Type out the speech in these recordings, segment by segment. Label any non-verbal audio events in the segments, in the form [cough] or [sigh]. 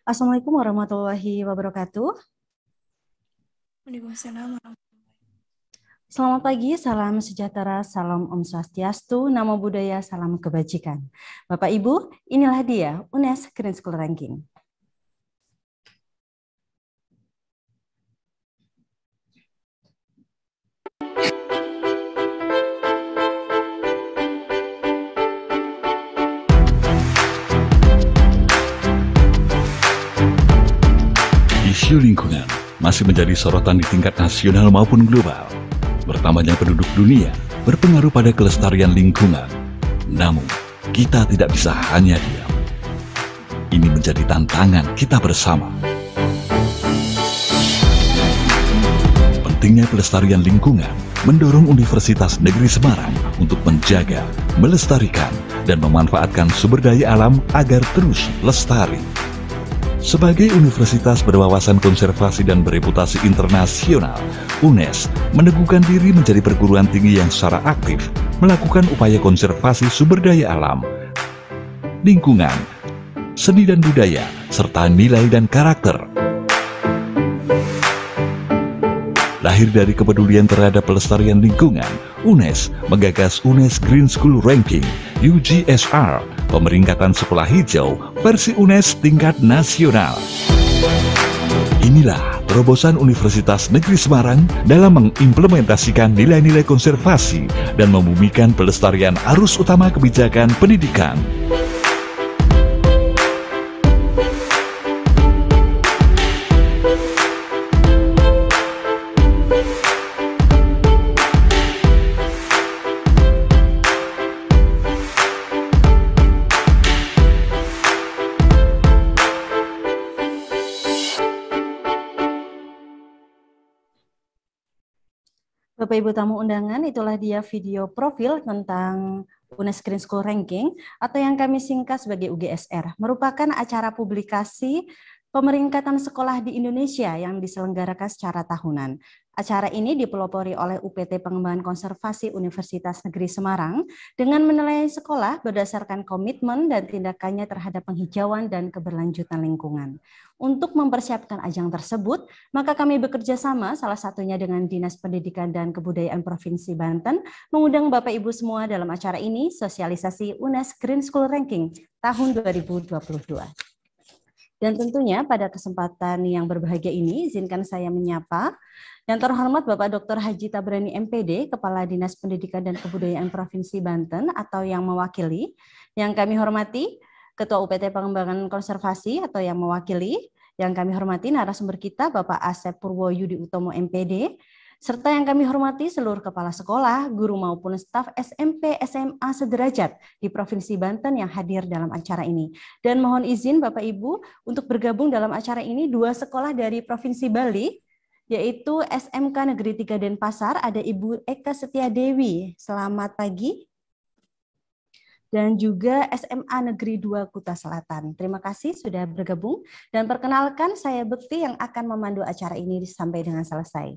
Assalamualaikum warahmatullahi wabarakatuh. Waalaikumsalam Selamat pagi, salam sejahtera, salam Om Swastiastu, nama budaya salam kebajikan. Bapak Ibu, inilah dia UNES Green School Ranking. isu lingkungan masih menjadi sorotan di tingkat nasional maupun global. Bertambahnya penduduk dunia berpengaruh pada kelestarian lingkungan. Namun, kita tidak bisa hanya diam. Ini menjadi tantangan kita bersama. Pentingnya kelestarian lingkungan mendorong Universitas Negeri Semarang untuk menjaga, melestarikan, dan memanfaatkan sumber daya alam agar terus lestari. Sebagai universitas berwawasan konservasi dan bereputasi internasional, UNES meneguhkan diri menjadi perguruan tinggi yang secara aktif melakukan upaya konservasi sumber daya alam, lingkungan, seni dan budaya, serta nilai dan karakter. Lahir dari kepedulian terhadap pelestarian lingkungan, UNES menggagas UNES Green School Ranking, UGSR, pemeringkatan sekolah hijau versi UNES tingkat nasional. Inilah terobosan Universitas Negeri Semarang dalam mengimplementasikan nilai-nilai konservasi dan membumikan pelestarian arus utama kebijakan pendidikan. Bapak Ibu tamu undangan, itulah dia video profil tentang UNES Green School Ranking atau yang kami singkat sebagai UGSR. Merupakan acara publikasi Pemeringkatan Sekolah di Indonesia yang diselenggarakan secara tahunan. Acara ini dipelopori oleh UPT Pengembangan Konservasi Universitas Negeri Semarang dengan menilai sekolah berdasarkan komitmen dan tindakannya terhadap penghijauan dan keberlanjutan lingkungan. Untuk mempersiapkan ajang tersebut, maka kami bekerja sama salah satunya dengan Dinas Pendidikan dan Kebudayaan Provinsi Banten mengundang Bapak Ibu semua dalam acara ini sosialisasi UNES Green School Ranking tahun 2022. Dan tentunya pada kesempatan yang berbahagia ini, izinkan saya menyapa yang terhormat Bapak Dr. Haji Tabrani MPD, Kepala Dinas Pendidikan dan Kebudayaan Provinsi Banten atau yang mewakili, yang kami hormati Ketua UPT Pengembangan Konservasi atau yang mewakili, yang kami hormati narasumber kita Bapak Asep Purwo Yudi Utomo MPD, serta yang kami hormati seluruh kepala sekolah, guru maupun staf SMP SMA sederajat di Provinsi Banten yang hadir dalam acara ini. Dan mohon izin Bapak Ibu untuk bergabung dalam acara ini dua sekolah dari Provinsi Bali yaitu SMK Negeri Tiga Denpasar ada Ibu Eka Setia Dewi. Selamat pagi. Dan juga SMA Negeri 2 Kuta Selatan. Terima kasih sudah bergabung dan perkenalkan saya Bekti yang akan memandu acara ini sampai dengan selesai.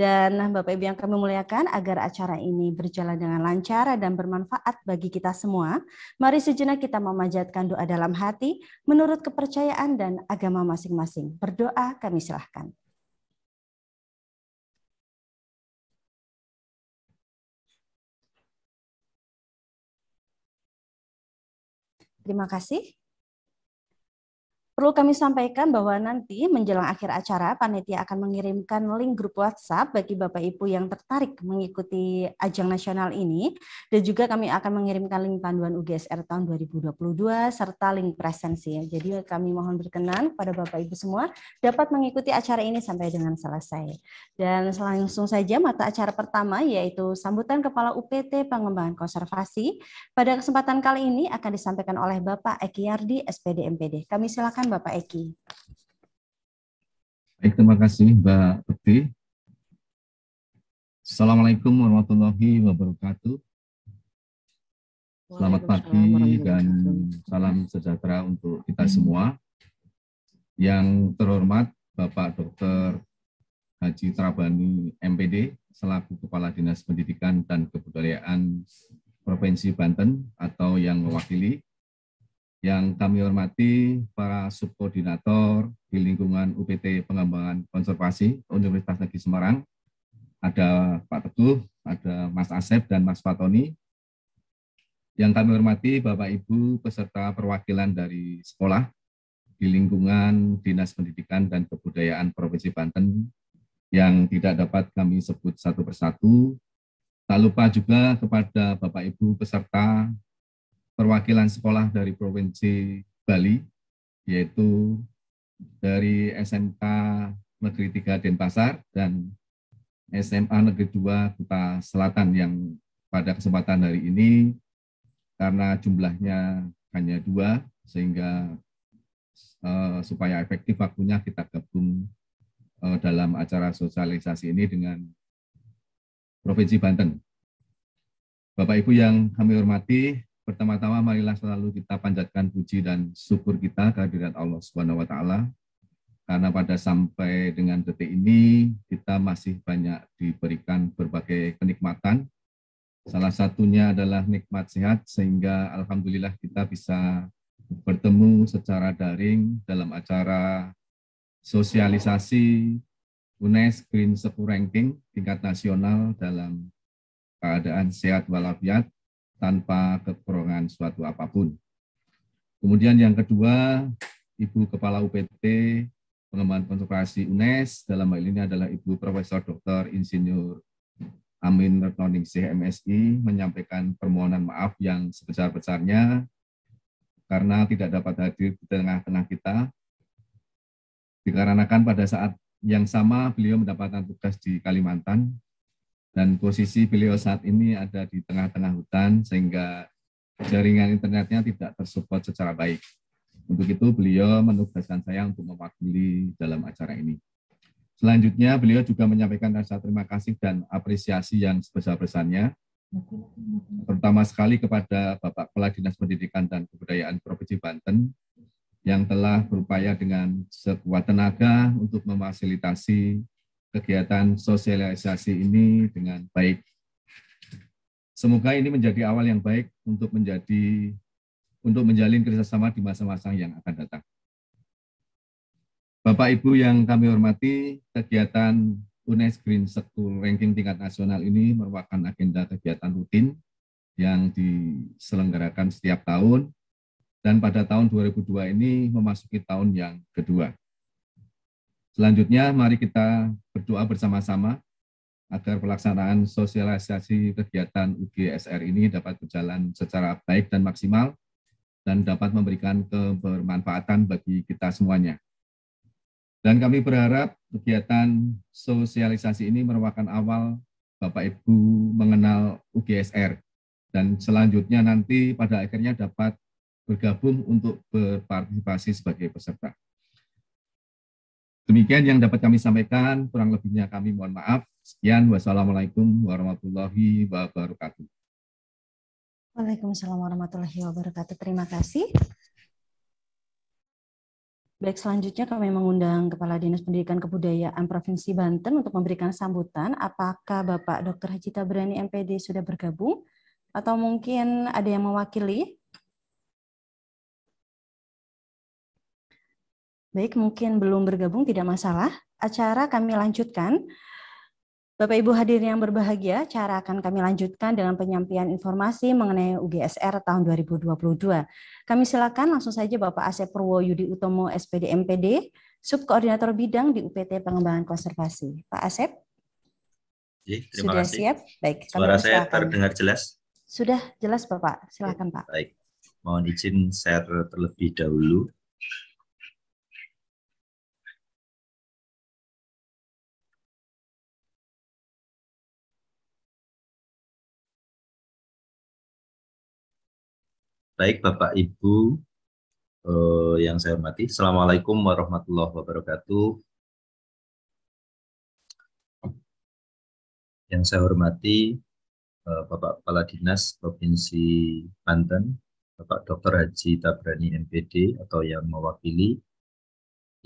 Dan nah, Bapak Ibu yang kami muliakan, agar acara ini berjalan dengan lancar dan bermanfaat bagi kita semua, mari sejenak kita memanjatkan doa dalam hati menurut kepercayaan dan agama masing-masing. Berdoa kami silahkan. Terima kasih. Perlu kami sampaikan bahwa nanti menjelang akhir acara, panitia akan mengirimkan link grup WhatsApp bagi Bapak Ibu yang tertarik mengikuti ajang nasional ini, dan juga kami akan mengirimkan link panduan UGSR tahun 2022 serta link presensi. Jadi kami mohon berkenan pada Bapak Ibu semua dapat mengikuti acara ini sampai dengan selesai. Dan langsung saja mata acara pertama yaitu sambutan Kepala UPT Pengembangan Konservasi. Pada kesempatan kali ini akan disampaikan oleh Bapak Eki Yardi, SPD MPD. Kami silakan Bapak Eki. Baik, terima kasih Mbak Peti. Assalamualaikum warahmatullahi wabarakatuh. Selamat pagi dan salam sejahtera untuk kita hmm. semua. Yang terhormat Bapak Dr. Haji Trabani MPD selaku Kepala Dinas Pendidikan dan Kebudayaan Provinsi Banten atau yang mewakili yang kami hormati para subkoordinator di lingkungan UPT Pengembangan Konservasi Universitas Negeri Semarang. Ada Pak Teguh, ada Mas Asep dan Mas Fatoni. Yang kami hormati Bapak Ibu peserta perwakilan dari sekolah di lingkungan Dinas Pendidikan dan Kebudayaan Provinsi Banten yang tidak dapat kami sebut satu persatu. Tak lupa juga kepada Bapak Ibu peserta perwakilan sekolah dari Provinsi Bali, yaitu dari SMK Negeri 3 Denpasar dan SMA Negeri 2 Kuta Selatan yang pada kesempatan hari ini karena jumlahnya hanya dua sehingga uh, supaya efektif waktunya kita gabung uh, dalam acara sosialisasi ini dengan Provinsi Banten. Bapak Ibu yang kami hormati, Pertama-tama marilah selalu kita panjatkan puji dan syukur kita kehadirat Allah Subhanahu wa taala karena pada sampai dengan detik ini kita masih banyak diberikan berbagai kenikmatan. Salah satunya adalah nikmat sehat sehingga alhamdulillah kita bisa bertemu secara daring dalam acara sosialisasi UNES Green School Ranking tingkat nasional dalam keadaan sehat walafiat tanpa kekurangan suatu apapun. Kemudian yang kedua, Ibu Kepala UPT Pengembangan Konservasi UNES dalam hal ini adalah Ibu Profesor Dr. Insinyur Amin Retnoningsih MSI menyampaikan permohonan maaf yang sebesar-besarnya karena tidak dapat hadir di tengah-tengah kita. Dikarenakan pada saat yang sama beliau mendapatkan tugas di Kalimantan dan posisi beliau saat ini ada di tengah-tengah hutan sehingga jaringan internetnya tidak tersupport secara baik. Untuk itu beliau menugaskan saya untuk mewakili dalam acara ini. Selanjutnya beliau juga menyampaikan rasa terima kasih dan apresiasi yang sebesar-besarnya pertama sekali kepada Bapak Kepala Dinas Pendidikan dan Kebudayaan Provinsi Banten yang telah berupaya dengan sekuat tenaga untuk memfasilitasi kegiatan sosialisasi ini dengan baik. Semoga ini menjadi awal yang baik untuk menjadi untuk menjalin kerjasama di masa-masa yang akan datang. Bapak Ibu yang kami hormati, kegiatan UNES Green School Ranking tingkat nasional ini merupakan agenda kegiatan rutin yang diselenggarakan setiap tahun dan pada tahun 2002 ini memasuki tahun yang kedua. Selanjutnya, mari kita berdoa bersama-sama agar pelaksanaan sosialisasi kegiatan UGSR ini dapat berjalan secara baik dan maksimal dan dapat memberikan kebermanfaatan bagi kita semuanya. Dan kami berharap kegiatan sosialisasi ini merupakan awal Bapak Ibu mengenal UGSR dan selanjutnya nanti pada akhirnya dapat bergabung untuk berpartisipasi sebagai peserta. Demikian yang dapat kami sampaikan, kurang lebihnya kami mohon maaf. Sekian, wassalamualaikum warahmatullahi wabarakatuh. Waalaikumsalam warahmatullahi wabarakatuh. Terima kasih. Baik, selanjutnya kami mengundang Kepala Dinas Pendidikan Kebudayaan Provinsi Banten untuk memberikan sambutan. Apakah Bapak Dr. Haji Tabrani MPD sudah bergabung? Atau mungkin ada yang mewakili? Baik, mungkin belum bergabung, tidak masalah. Acara kami lanjutkan. Bapak Ibu hadir yang berbahagia, cara akan kami lanjutkan dengan penyampaian informasi mengenai UGSR tahun 2022. Kami silakan langsung saja Bapak Asep Purwo Yudi Utomo SPD MPD, Subkoordinator Bidang di UPT Pengembangan Konservasi. Pak Asep? Iya, terima Sudah kasih. siap? Baik, Suara saya terdengar jelas? Sudah jelas Bapak, silakan iya, Pak. Baik, mohon izin share terlebih dahulu. Baik Bapak Ibu eh, yang saya hormati, Assalamualaikum warahmatullahi wabarakatuh. Yang saya hormati eh, Bapak Kepala Dinas Provinsi Banten, Bapak Dr. Haji Tabrani MPD atau yang mewakili.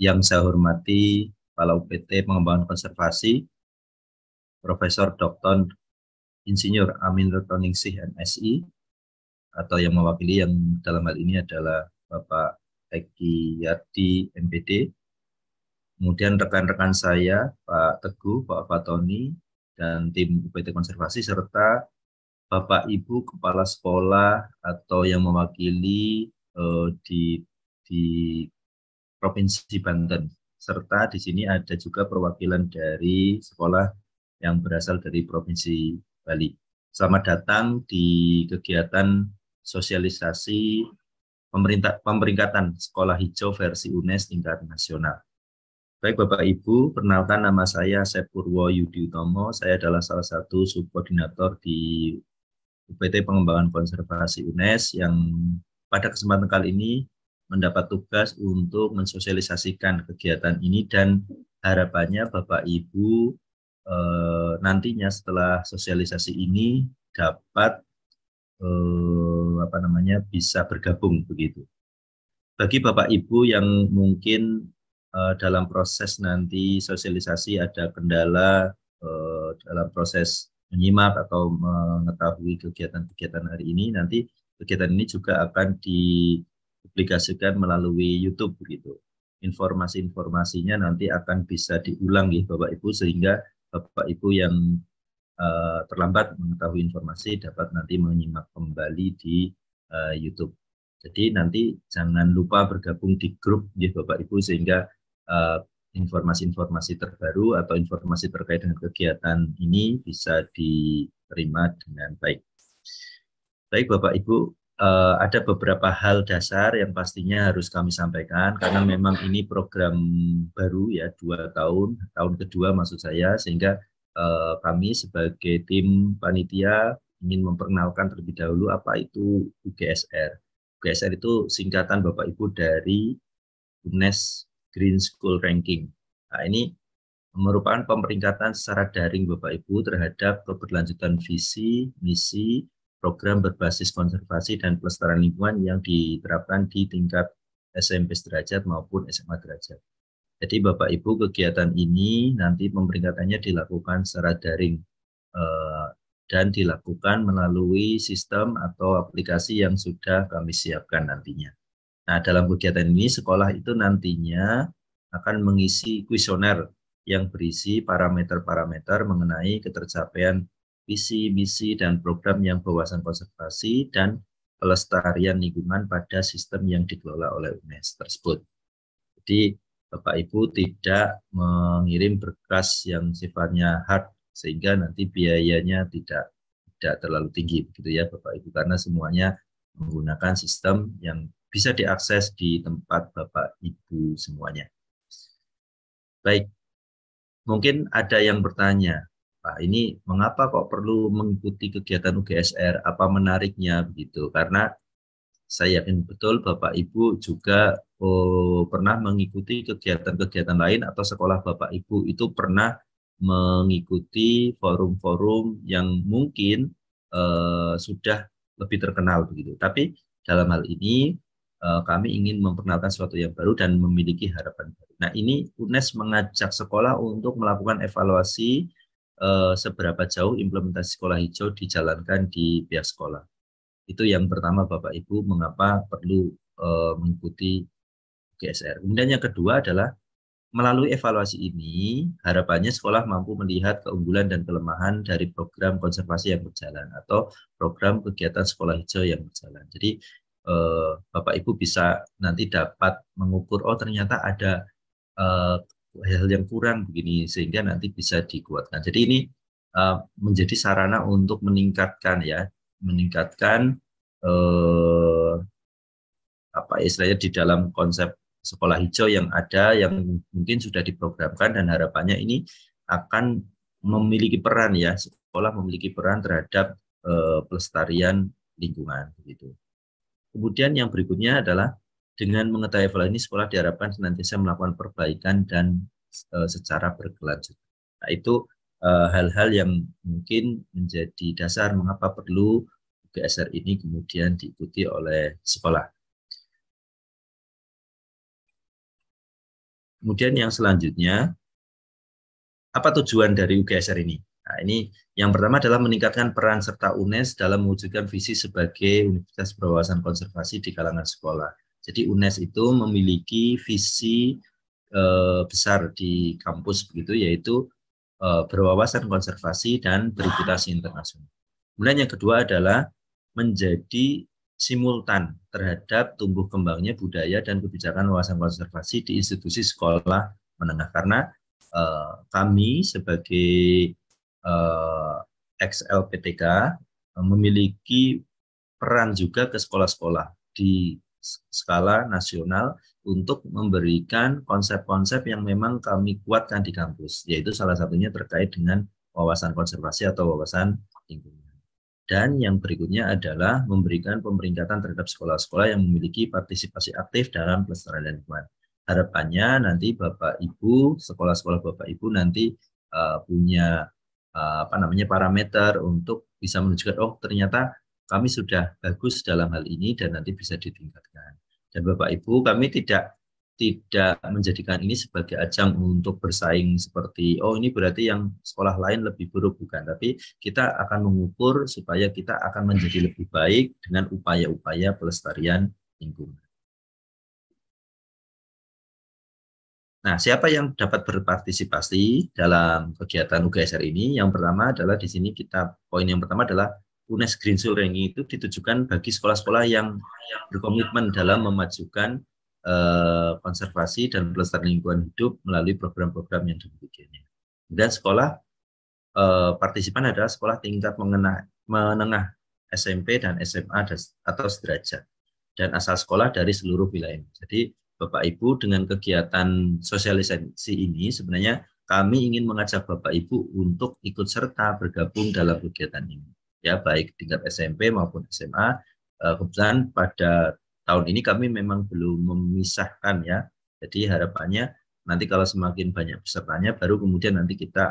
Yang saya hormati Kepala UPT Pengembangan Konservasi, Profesor Dr. Insinyur Amin Rutoningsih MSI, atau yang mewakili yang dalam hal ini adalah Bapak Eki Yardi MPD. Kemudian rekan-rekan saya Pak Teguh, Pak Fatoni, dan tim UPT Konservasi serta Bapak Ibu Kepala Sekolah atau yang mewakili uh, di di Provinsi Banten serta di sini ada juga perwakilan dari sekolah yang berasal dari Provinsi Bali. Selamat datang di kegiatan sosialisasi pemerintah pemeringkatan sekolah hijau versi UNES tingkat nasional. Baik Bapak Ibu, perkenalkan nama saya Sepurwo Yudi Utomo. Saya adalah salah satu subkoordinator di UPT Pengembangan Konservasi UNES yang pada kesempatan kali ini mendapat tugas untuk mensosialisasikan kegiatan ini dan harapannya Bapak Ibu e, nantinya setelah sosialisasi ini dapat eh, apa namanya bisa bergabung begitu. Bagi Bapak Ibu yang mungkin eh, dalam proses nanti sosialisasi ada kendala eh, dalam proses menyimak atau mengetahui kegiatan-kegiatan hari ini nanti kegiatan ini juga akan dipublikasikan melalui YouTube begitu. Informasi-informasinya nanti akan bisa diulang ya Bapak Ibu sehingga Bapak Ibu yang uh, terlambat mengetahui informasi dapat nanti menyimak kembali di uh, YouTube. Jadi nanti jangan lupa bergabung di grup ya Bapak Ibu sehingga eh, informasi-informasi uh, terbaru atau informasi terkait dengan kegiatan ini bisa diterima dengan baik. Baik Bapak Ibu, uh, ada beberapa hal dasar yang pastinya harus kami sampaikan karena memang ini program baru ya dua tahun tahun kedua maksud saya sehingga eh, kami sebagai tim panitia ingin memperkenalkan terlebih dahulu apa itu UGSR. UGSR itu singkatan Bapak Ibu dari UNES Green School Ranking. Nah, ini merupakan pemeringkatan secara daring Bapak Ibu terhadap keberlanjutan visi, misi, program berbasis konservasi dan pelestarian lingkungan yang diterapkan di tingkat SMP derajat maupun SMA derajat. Jadi Bapak Ibu kegiatan ini nanti pemberingkatannya dilakukan secara daring eh, dan dilakukan melalui sistem atau aplikasi yang sudah kami siapkan nantinya. Nah, dalam kegiatan ini sekolah itu nantinya akan mengisi kuesioner yang berisi parameter-parameter mengenai ketercapaian visi, misi, dan program yang berwawasan konservasi dan pelestarian lingkungan pada sistem yang dikelola oleh UNES tersebut. Jadi Bapak Ibu tidak mengirim berkas yang sifatnya hard sehingga nanti biayanya tidak tidak terlalu tinggi begitu ya Bapak Ibu karena semuanya menggunakan sistem yang bisa diakses di tempat Bapak Ibu semuanya. Baik. Mungkin ada yang bertanya, Pak, ini mengapa kok perlu mengikuti kegiatan UGSR? Apa menariknya begitu? Karena saya yakin betul Bapak Ibu juga oh, pernah mengikuti kegiatan-kegiatan lain atau sekolah Bapak Ibu itu pernah mengikuti forum-forum yang mungkin eh, sudah lebih terkenal begitu. Tapi dalam hal ini eh, kami ingin memperkenalkan sesuatu yang baru dan memiliki harapan baru. Nah ini UNES mengajak sekolah untuk melakukan evaluasi eh, seberapa jauh implementasi sekolah hijau dijalankan di pihak sekolah. Itu yang pertama Bapak Ibu mengapa perlu uh, mengikuti GSR. Kemudian yang kedua adalah melalui evaluasi ini harapannya sekolah mampu melihat keunggulan dan kelemahan dari program konservasi yang berjalan atau program kegiatan sekolah hijau yang berjalan. Jadi eh, Bapak Ibu bisa nanti dapat mengukur oh ternyata ada eh, hal yang kurang begini sehingga nanti bisa dikuatkan. Jadi ini eh, menjadi sarana untuk meningkatkan ya meningkatkan eh, apa ya istilahnya di dalam konsep sekolah hijau yang ada yang mungkin sudah diprogramkan dan harapannya ini akan memiliki peran ya sekolah memiliki peran terhadap eh, pelestarian lingkungan begitu. Kemudian yang berikutnya adalah dengan mengetahui hal ini sekolah diharapkan senantiasa melakukan perbaikan dan e, secara berkelanjutan. Nah, itu Eh, hal-hal yang mungkin menjadi dasar mengapa perlu UGSR ini kemudian diikuti oleh sekolah. Kemudian yang selanjutnya, apa tujuan dari UGSR ini? Nah, ini yang pertama adalah meningkatkan peran serta UNES dalam mewujudkan visi sebagai Universitas Berwawasan Konservasi di kalangan sekolah. Jadi UNES itu memiliki visi e, besar di kampus begitu, yaitu Eh, berwawasan konservasi dan berikutasi internasional. Kemudian yang kedua adalah menjadi simultan terhadap tumbuh kembangnya budaya dan kebijakan wawasan konservasi di institusi sekolah menengah karena uh, kami sebagai uh, eh, XLPTK memiliki peran juga ke sekolah-sekolah di skala nasional untuk memberikan konsep-konsep yang memang kami kuatkan di kampus, yaitu salah satunya terkait dengan wawasan konservasi atau wawasan lingkungan. Dan yang berikutnya adalah memberikan pemeringkatan terhadap sekolah-sekolah yang memiliki partisipasi aktif dalam pelestarian lingkungan. Harapannya nanti Bapak Ibu, sekolah-sekolah Bapak Ibu nanti uh, punya uh, apa namanya parameter untuk bisa menunjukkan oh ternyata kami sudah bagus dalam hal ini dan nanti bisa ditingkatkan dan Bapak Ibu kami tidak tidak menjadikan ini sebagai ajang untuk bersaing seperti oh ini berarti yang sekolah lain lebih buruk bukan tapi kita akan mengukur supaya kita akan menjadi lebih baik dengan upaya-upaya pelestarian lingkungan. Nah, siapa yang dapat berpartisipasi dalam kegiatan UGSR ini? Yang pertama adalah di sini kita poin yang pertama adalah UNES Green Soul Ranking itu ditujukan bagi sekolah-sekolah yang berkomitmen dalam memajukan uh, konservasi dan pelestarian lingkungan hidup melalui program-program yang demikiannya. Dan sekolah uh, partisipan adalah sekolah tingkat mengena, menengah SMP dan SMA atau sederajat dan asal sekolah dari seluruh wilayah. Jadi Bapak Ibu dengan kegiatan sosialisasi ini sebenarnya kami ingin mengajak Bapak Ibu untuk ikut serta bergabung dalam kegiatan ini ya baik tingkat SMP maupun SMA. Eh, kebetulan pada tahun ini kami memang belum memisahkan ya. Jadi harapannya nanti kalau semakin banyak pesertanya baru kemudian nanti kita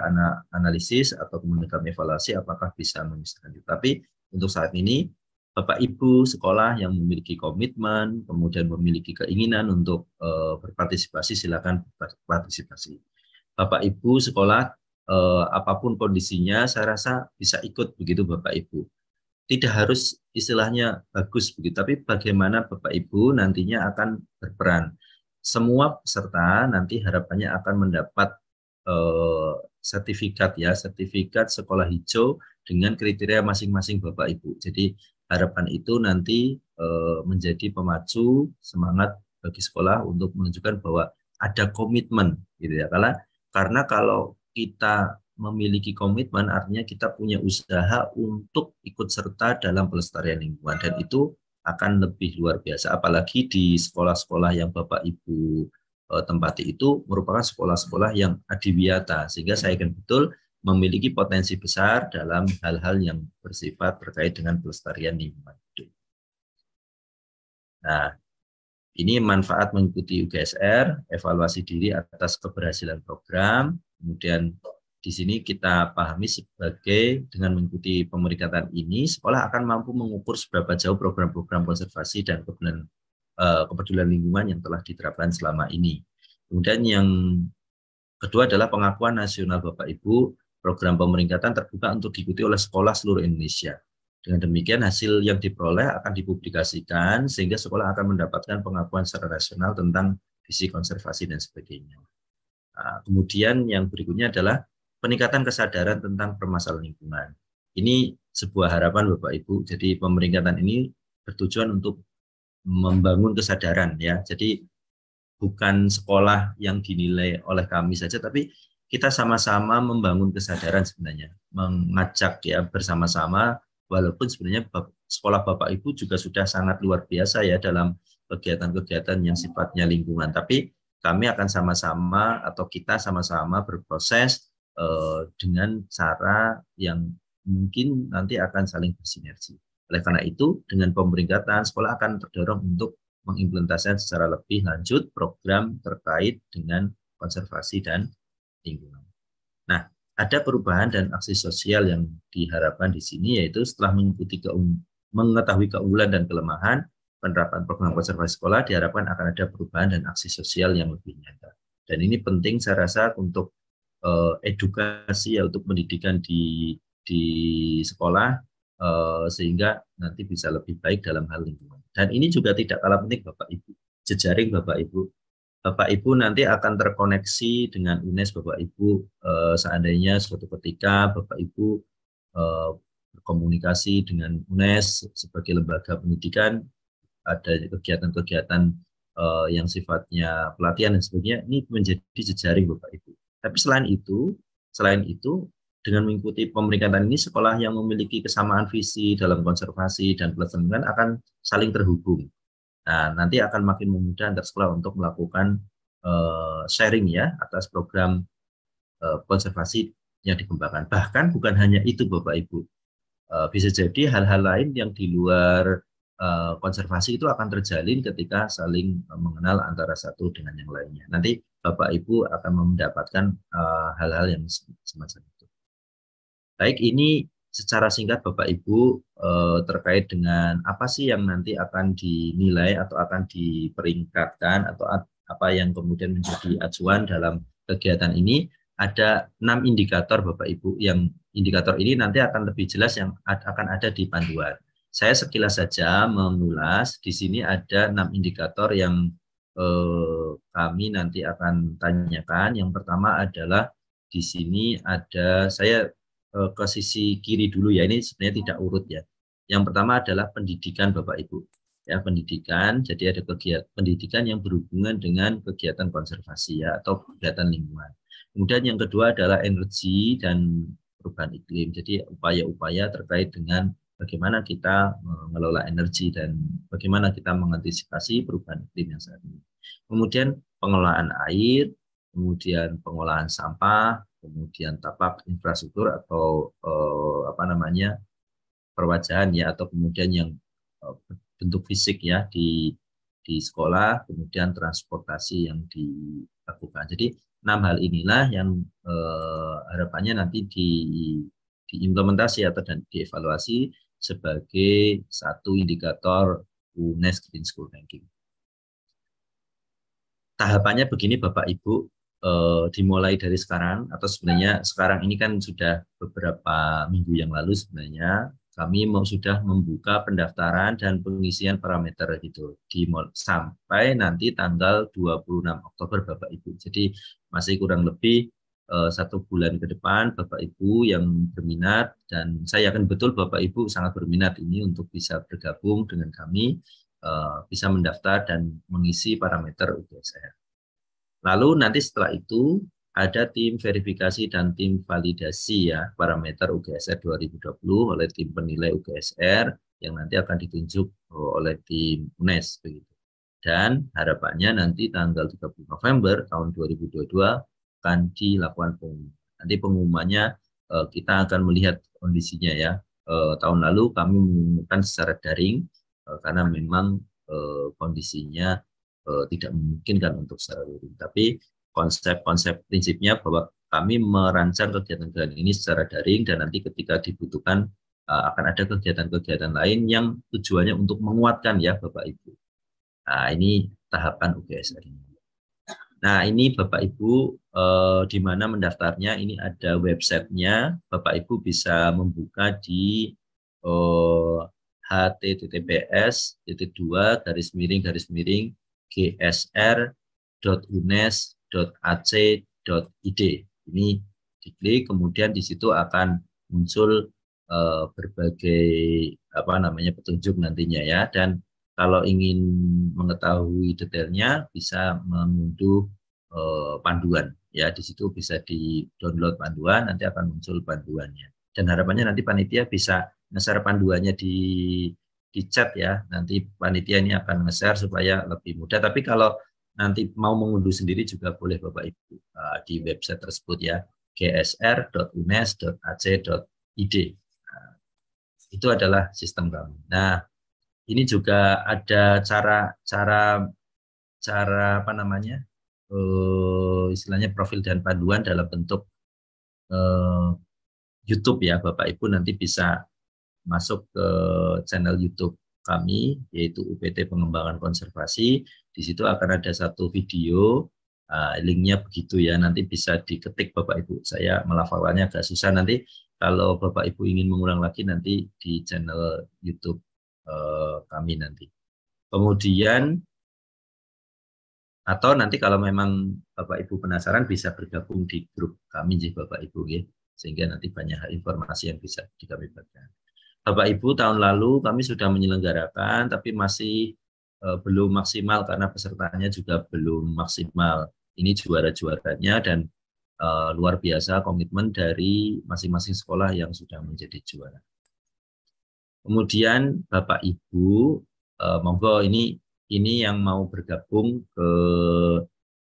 analisis atau kemudian kami evaluasi apakah bisa memisahkan Tapi untuk saat ini Bapak Ibu sekolah yang memiliki komitmen kemudian memiliki keinginan untuk eh, berpartisipasi silakan berpartisipasi. Bapak Ibu sekolah eh, apapun kondisinya saya rasa bisa ikut begitu Bapak Ibu. Tidak harus istilahnya bagus begitu, tapi bagaimana Bapak Ibu nantinya akan berperan. Semua peserta nanti harapannya akan mendapat eh, sertifikat ya, sertifikat sekolah hijau dengan kriteria masing-masing Bapak Ibu. Jadi harapan itu nanti eh, menjadi pemacu semangat bagi sekolah untuk menunjukkan bahwa ada komitmen gitu ya karena karena kalau kita memiliki komitmen artinya kita punya usaha untuk ikut serta dalam pelestarian lingkungan dan itu akan lebih luar biasa apalagi di sekolah-sekolah yang Bapak Ibu e, tempati itu merupakan sekolah-sekolah yang adiwiyata sehingga saya yakin betul memiliki potensi besar dalam hal-hal yang bersifat terkait dengan pelestarian lingkungan hidup. Nah, ini manfaat mengikuti UGSR, evaluasi diri atas keberhasilan program, Kemudian di sini kita pahami sebagai dengan mengikuti pemerikatan ini, sekolah akan mampu mengukur seberapa jauh program-program konservasi dan kebenaran eh, kepedulian lingkungan yang telah diterapkan selama ini. Kemudian yang kedua adalah pengakuan nasional Bapak Ibu, program pemeringkatan terbuka untuk diikuti oleh sekolah seluruh Indonesia. Dengan demikian hasil yang diperoleh akan dipublikasikan sehingga sekolah akan mendapatkan pengakuan secara nasional tentang visi konservasi dan sebagainya. Nah, kemudian yang berikutnya adalah peningkatan kesadaran tentang permasalahan lingkungan. Ini sebuah harapan Bapak Ibu. Jadi pemeringkatan ini bertujuan untuk membangun kesadaran ya. Jadi bukan sekolah yang dinilai oleh kami saja tapi kita sama-sama membangun kesadaran sebenarnya, mengajak ya bersama-sama walaupun sebenarnya sekolah Bapak Ibu juga sudah sangat luar biasa ya dalam kegiatan-kegiatan yang sifatnya lingkungan. Tapi kami akan sama-sama atau kita sama-sama berproses uh, dengan cara yang mungkin nanti akan saling bersinergi. Oleh karena itu, dengan pemberingkatan, sekolah akan terdorong untuk mengimplementasikan secara lebih lanjut program terkait dengan konservasi dan lingkungan. Nah, ada perubahan dan aksi sosial yang diharapkan di sini, yaitu setelah mengikuti keung mengetahui keunggulan dan kelemahan, penerapan program konservasi sekolah diharapkan akan ada perubahan dan aksi sosial yang lebih nyata. Dan ini penting saya rasa untuk uh, edukasi ya untuk pendidikan di di sekolah uh, sehingga nanti bisa lebih baik dalam hal lingkungan. Dan ini juga tidak kalah penting Bapak Ibu, jejaring Bapak Ibu. Bapak Ibu nanti akan terkoneksi dengan UNES Bapak Ibu uh, seandainya suatu ketika Bapak Ibu uh, berkomunikasi dengan UNES sebagai lembaga pendidikan ada kegiatan-kegiatan uh, yang sifatnya pelatihan dan sebagainya ini menjadi jejaring Bapak Ibu. Tapi selain itu, selain itu dengan mengikuti pemeringkatan ini sekolah yang memiliki kesamaan visi dalam konservasi dan pelestarian akan saling terhubung. Nah, nanti akan makin memudah antar sekolah untuk melakukan uh, sharing ya atas program uh, konservasi yang dikembangkan. Bahkan bukan hanya itu Bapak Ibu. Uh, bisa jadi hal-hal lain yang di luar Eh, konservasi itu akan terjalin ketika saling mengenal antara satu dengan yang lainnya. Nanti Bapak Ibu akan mendapatkan eh, hal-hal yang semacam itu. Baik, ini secara singkat Bapak Ibu eh, terkait dengan apa sih yang nanti akan dinilai atau akan diperingkatkan atau apa yang kemudian menjadi acuan dalam kegiatan ini ada enam indikator Bapak Ibu yang indikator ini nanti akan lebih jelas yang akan ada di panduan. Saya sekilas saja mengulas. Di sini ada enam indikator yang eh, kami nanti akan tanyakan. Yang pertama adalah di sini ada saya eh, ke sisi kiri dulu ya. Ini sebenarnya tidak urut ya. Yang pertama adalah pendidikan Bapak Ibu. Ya, pendidikan. Jadi ada kegiatan pendidikan yang berhubungan dengan kegiatan konservasi ya atau kegiatan lingkungan. Kemudian yang kedua adalah energi dan perubahan iklim. Jadi upaya-upaya terkait dengan bagaimana kita mengelola eh, energi dan bagaimana kita mengantisipasi perubahan iklim yang saat ini. Kemudian pengelolaan air, kemudian pengolahan sampah, kemudian tapak infrastruktur atau eh, apa namanya perwajahan ya atau kemudian yang eh, bentuk fisik ya di di sekolah, kemudian transportasi yang dilakukan. Jadi enam hal inilah yang eh, harapannya nanti di diimplementasi atau dan dievaluasi sebagai satu indikator UNES Green School Ranking. Tahapannya begini Bapak Ibu, eh, dimulai dari sekarang atau sebenarnya sekarang ini kan sudah beberapa minggu yang lalu sebenarnya kami mau sudah membuka pendaftaran dan pengisian parameter gitu di sampai nanti tanggal 26 Oktober Bapak Ibu. Jadi masih kurang lebih Eh, satu bulan ke depan Bapak Ibu yang berminat dan saya yakin betul Bapak Ibu sangat berminat ini untuk bisa bergabung dengan kami eh, bisa mendaftar dan mengisi parameter UTSR. Lalu nanti setelah itu ada tim verifikasi dan tim validasi ya parameter UGSR 2020 oleh tim penilai UGSR yang nanti akan ditunjuk eh, oleh tim UNES begitu. Dan harapannya nanti tanggal 30 November tahun 2022 akan dilakukan pengumuman. Nanti pengumumannya uh, kita akan melihat kondisinya ya. Uh, tahun lalu kami mengumumkan secara daring uh, karena memang uh, kondisinya uh, tidak memungkinkan untuk secara daring. Tapi konsep-konsep prinsipnya bahwa kami merancang kegiatan-kegiatan ini secara daring dan nanti ketika dibutuhkan uh, akan ada kegiatan-kegiatan lain yang tujuannya untuk menguatkan ya Bapak Ibu. Nah, ini tahapan UGSR ini. Nah, ini Bapak Ibu eh, di mana mendaftarnya ini ada websitenya. Bapak Ibu bisa membuka di eh, https titik dua garis miring garis miring gsr.unes.ac.id. Ini diklik, kemudian di situ akan muncul eh, berbagai apa namanya petunjuk nantinya ya dan kalau ingin mengetahui detailnya bisa mengunduh eh, panduan ya di situ bisa di download panduan nanti akan muncul panduannya dan harapannya nanti panitia bisa nge-share panduannya di di chat ya nanti panitia ini akan nge-share supaya lebih mudah tapi kalau nanti mau mengunduh sendiri juga boleh Bapak Ibu eh, di website tersebut ya gsr.unes.ac.id. Nah, itu adalah sistem kami. Nah, ini juga ada cara cara cara apa namanya uh, istilahnya profil dan panduan dalam bentuk uh, YouTube ya Bapak Ibu nanti bisa masuk ke channel YouTube kami yaitu UPT Pengembangan Konservasi di situ akan ada satu video uh, linknya begitu ya nanti bisa diketik Bapak Ibu saya melafalkannya agak susah nanti kalau Bapak Ibu ingin mengulang lagi nanti di channel YouTube Eh, kami nanti. Kemudian atau nanti kalau memang Bapak Ibu penasaran bisa bergabung di grup kami sih Bapak Ibu ya sehingga nanti banyak informasi yang bisa kami bagikan. Bapak Ibu tahun lalu kami sudah menyelenggarakan tapi masih eh, belum maksimal karena pesertanya juga belum maksimal. Ini juara-juaranya dan eh, luar biasa komitmen dari masing-masing sekolah yang sudah menjadi juara. Kemudian Bapak Ibu, eh, monggo ini ini yang mau bergabung ke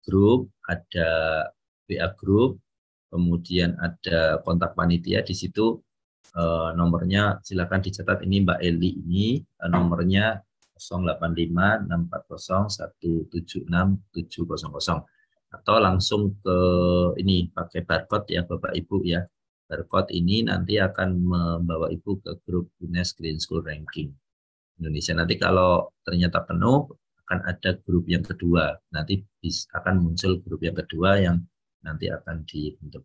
grup ada WA grup, kemudian ada kontak panitia di situ eh, nomornya silakan dicatat ini Mbak Eli ini eh, nomornya 085640176700 atau langsung ke ini pakai barcode ya Bapak Ibu ya barcode ini nanti akan membawa Ibu ke grup UNES Green School Ranking Indonesia. Nanti kalau ternyata penuh, akan ada grup yang kedua. Nanti akan muncul grup yang kedua yang nanti akan dibentuk.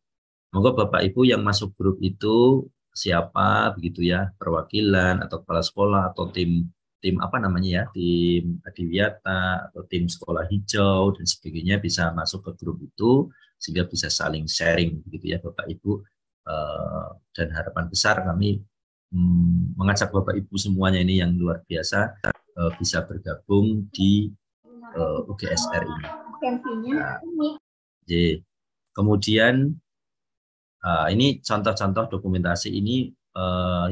Moga Bapak Ibu yang masuk grup itu siapa begitu ya, perwakilan atau kepala sekolah atau tim tim apa namanya ya, tim adiwiyata atau tim sekolah hijau dan sebagainya bisa masuk ke grup itu sehingga bisa saling sharing begitu ya Bapak Ibu Eh, dan harapan besar kami mm, mengajak Bapak Ibu semuanya ini yang luar biasa eh, bisa bergabung di eh, UGSR ini. Nah, kemudian ini contoh-contoh dokumentasi ini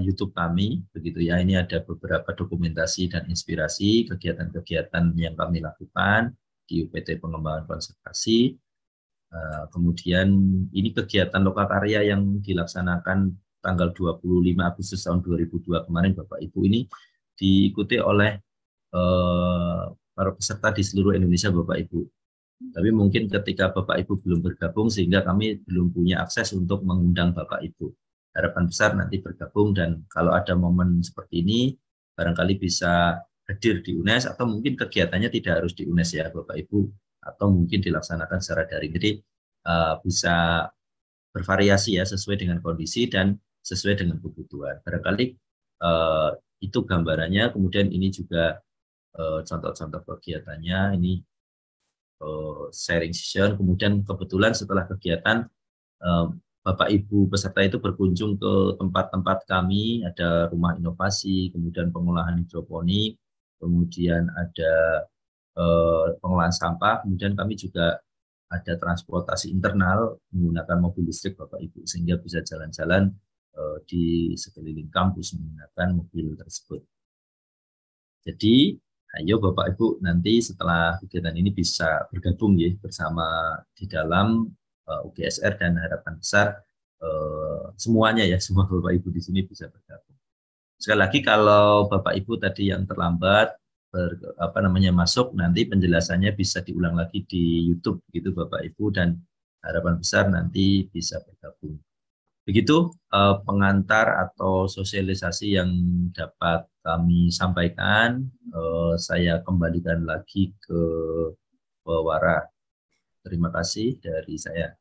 YouTube kami begitu ya. Ini ada beberapa dokumentasi dan inspirasi kegiatan-kegiatan yang kami lakukan di UPT Pengembangan Konservasi. Eh, kemudian ini kegiatan lokakarya yang dilaksanakan tanggal 25 Agustus tahun 2002 kemarin Bapak Ibu ini diikuti oleh eh, para peserta di seluruh Indonesia Bapak Ibu. Tapi mungkin ketika Bapak Ibu belum bergabung sehingga kami belum punya akses untuk mengundang Bapak Ibu. Harapan besar nanti bergabung dan kalau ada momen seperti ini barangkali bisa hadir di UNES atau mungkin kegiatannya tidak harus di UNES ya Bapak Ibu atau mungkin dilaksanakan secara daring. Jadi eh, bisa bervariasi ya sesuai dengan kondisi dan sesuai dengan kebutuhan. Barangkali uh, itu gambarannya. Kemudian ini juga eh, contoh-contoh kegiatannya. Ini sharing session. Kemudian kebetulan setelah kegiatan Bapak Ibu peserta itu berkunjung ke tempat-tempat kami, ada rumah inovasi, kemudian pengolahan hidroponik, kemudian ada Eh, pengelolaan sampah. Kemudian kami juga ada transportasi internal menggunakan mobil listrik Bapak Ibu sehingga bisa jalan-jalan eh, di sekeliling kampus menggunakan mobil tersebut. Jadi, ayo Bapak Ibu nanti setelah kegiatan ini bisa bergabung ya bersama di dalam eh, UGSR dan harapan besar semuanya ya [laughs] semua Bapak Ibu di sini bisa bergabung. Sekali lagi kalau Bapak Ibu tadi yang terlambat ber, apa namanya masuk nanti penjelasannya bisa diulang lagi di YouTube gitu Bapak Ibu dan harapan besar nanti bisa bergabung. Begitu eh, pengantar atau sosialisasi yang dapat kami sampaikan. Eh, saya kembalikan lagi ke Bawara Terima kasih dari saya.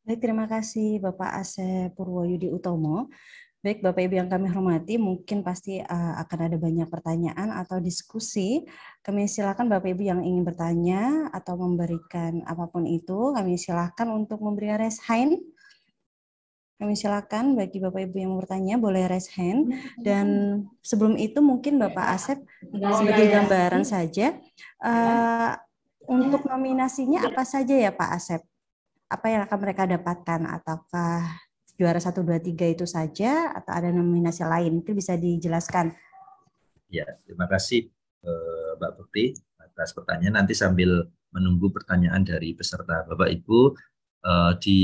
Baik, terima kasih Bapak Asep Purwoyudi Utomo. Baik, Bapak Ibu yang kami hormati, mungkin pasti eh, akan ada banyak pertanyaan atau diskusi. Kami silakan Bapak Ibu yang ingin bertanya atau memberikan apapun itu, kami silakan untuk memberikan raise hand. Kami silakan bagi Bapak Ibu yang mau bertanya boleh raise hand dan sebelum itu mungkin Bapak Asep sebagai ya. gambaran hmm. saja eh, untuk nominasinya apa saja ya Pak Asep? Apa yang akan mereka dapatkan ataukah juara 1, 2, 3 itu saja atau ada nominasi lain? Itu bisa dijelaskan. Ya, terima kasih eh, Mbak Putih atas pertanyaan. Nanti sambil menunggu pertanyaan dari peserta Bapak Ibu eh, di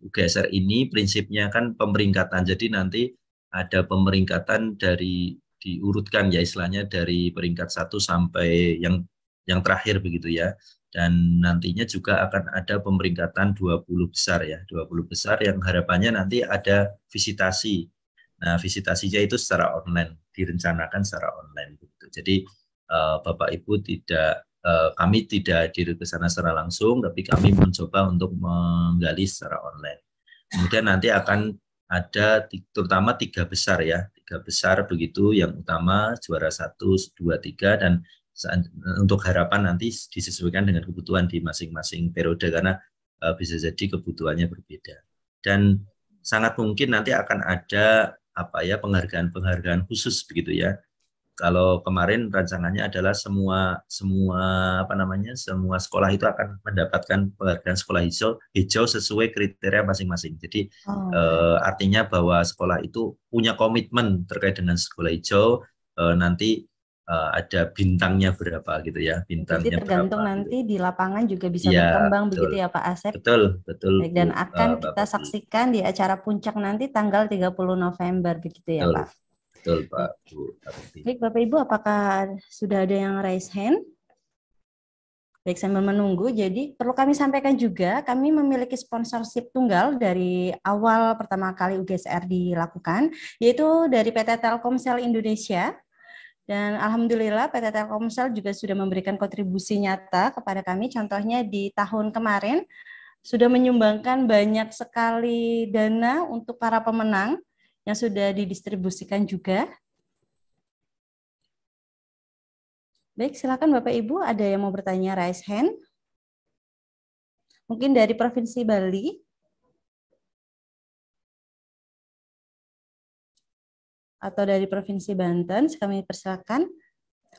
UGSR ini prinsipnya kan pemeringkatan. Jadi nanti ada pemeringkatan dari diurutkan ya istilahnya dari peringkat satu sampai yang yang terakhir begitu ya dan nantinya juga akan ada pemeringkatan 20 besar ya, 20 besar yang harapannya nanti ada visitasi. Nah, visitasinya itu secara online, direncanakan secara online gitu. Jadi uh, Bapak Ibu tidak uh, kami tidak diri ke sana secara langsung, tapi kami mencoba untuk menggali secara online. Kemudian nanti akan ada terutama tiga besar ya, tiga besar begitu yang utama juara satu, dua, tiga dan untuk harapan nanti disesuaikan dengan kebutuhan di masing-masing periode karena eh, bisa jadi kebutuhannya berbeda dan sangat mungkin nanti akan ada apa ya penghargaan-penghargaan khusus begitu ya kalau kemarin rancangannya adalah semua semua apa namanya semua sekolah itu akan mendapatkan penghargaan sekolah hijau hijau sesuai kriteria masing-masing. Jadi oh. e, artinya bahwa sekolah itu punya komitmen terkait dengan sekolah hijau e, nanti uh, ada bintangnya berapa gitu ya bintangnya Jadi tergantung berapa, gitu. nanti gitu. di lapangan juga bisa ya, berkembang betul. begitu ya Pak Asep betul betul Baik, dan eh, akan uh, kita saksikan di acara puncak nanti tanggal 30 November begitu ya betul. Pak betul Pak Bu Baik Bapak Ibu apakah sudah ada yang raise hand Baik, sambil menunggu, jadi perlu kami sampaikan juga, kami memiliki sponsorship tunggal dari awal pertama kali UGSR dilakukan, yaitu dari PT Telkomsel Indonesia, dan Alhamdulillah PT Telkomsel juga sudah memberikan kontribusi nyata kepada kami, contohnya di tahun kemarin sudah menyumbangkan banyak sekali dana untuk para pemenang yang sudah didistribusikan juga. Baik, silakan Bapak Ibu ada yang mau bertanya, raise hand. Mungkin dari Provinsi Bali, atau dari Provinsi Banten, kami persilakan.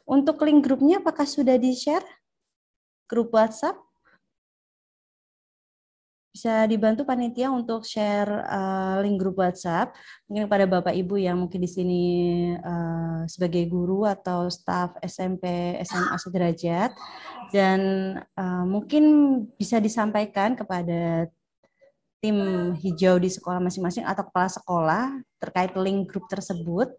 Untuk link grupnya apakah sudah di-share? Grup WhatsApp? Bisa dibantu panitia untuk share uh, link grup WhatsApp mungkin kepada Bapak Ibu yang mungkin di sini uh, sebagai guru atau staff SMP SMA sederajat dan uh, mungkin bisa disampaikan kepada tim hijau di sekolah masing-masing atau kepala sekolah terkait link grup tersebut.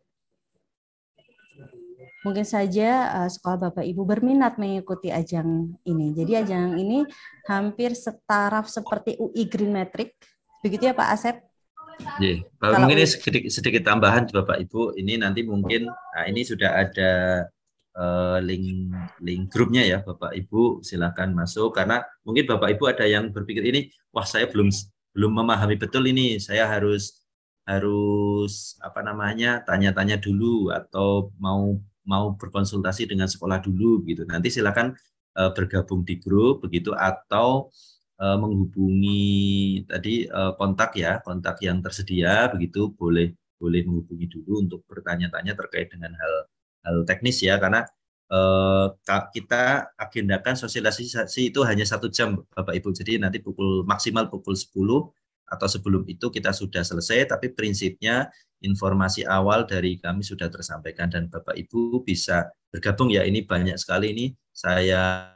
Mungkin saja eh, sekolah Bapak Ibu berminat mengikuti ajang ini. Jadi ajang ini hampir setaraf seperti UI Green Metric. Begitu ya Pak Asep? Yeah. Kalau mungkin ini sedikit, sedikit tambahan Bapak Ibu, ini nanti mungkin nah ini sudah ada uh, link link grupnya ya Bapak Ibu, silakan masuk karena mungkin Bapak Ibu ada yang berpikir ini wah saya belum belum memahami betul ini saya harus harus apa namanya tanya-tanya dulu atau mau mau berkonsultasi dengan sekolah dulu gitu nanti silakan uh, bergabung di grup begitu atau uh, menghubungi tadi uh, kontak ya kontak yang tersedia begitu boleh boleh menghubungi dulu untuk bertanya-tanya terkait dengan hal hal teknis ya karena Eh, kita agendakan sosialisasi itu hanya satu jam Bapak Ibu. Jadi nanti pukul maksimal pukul 10 atau sebelum itu kita sudah selesai, tapi prinsipnya informasi awal dari kami sudah tersampaikan dan Bapak Ibu bisa bergabung ya ini banyak sekali ini saya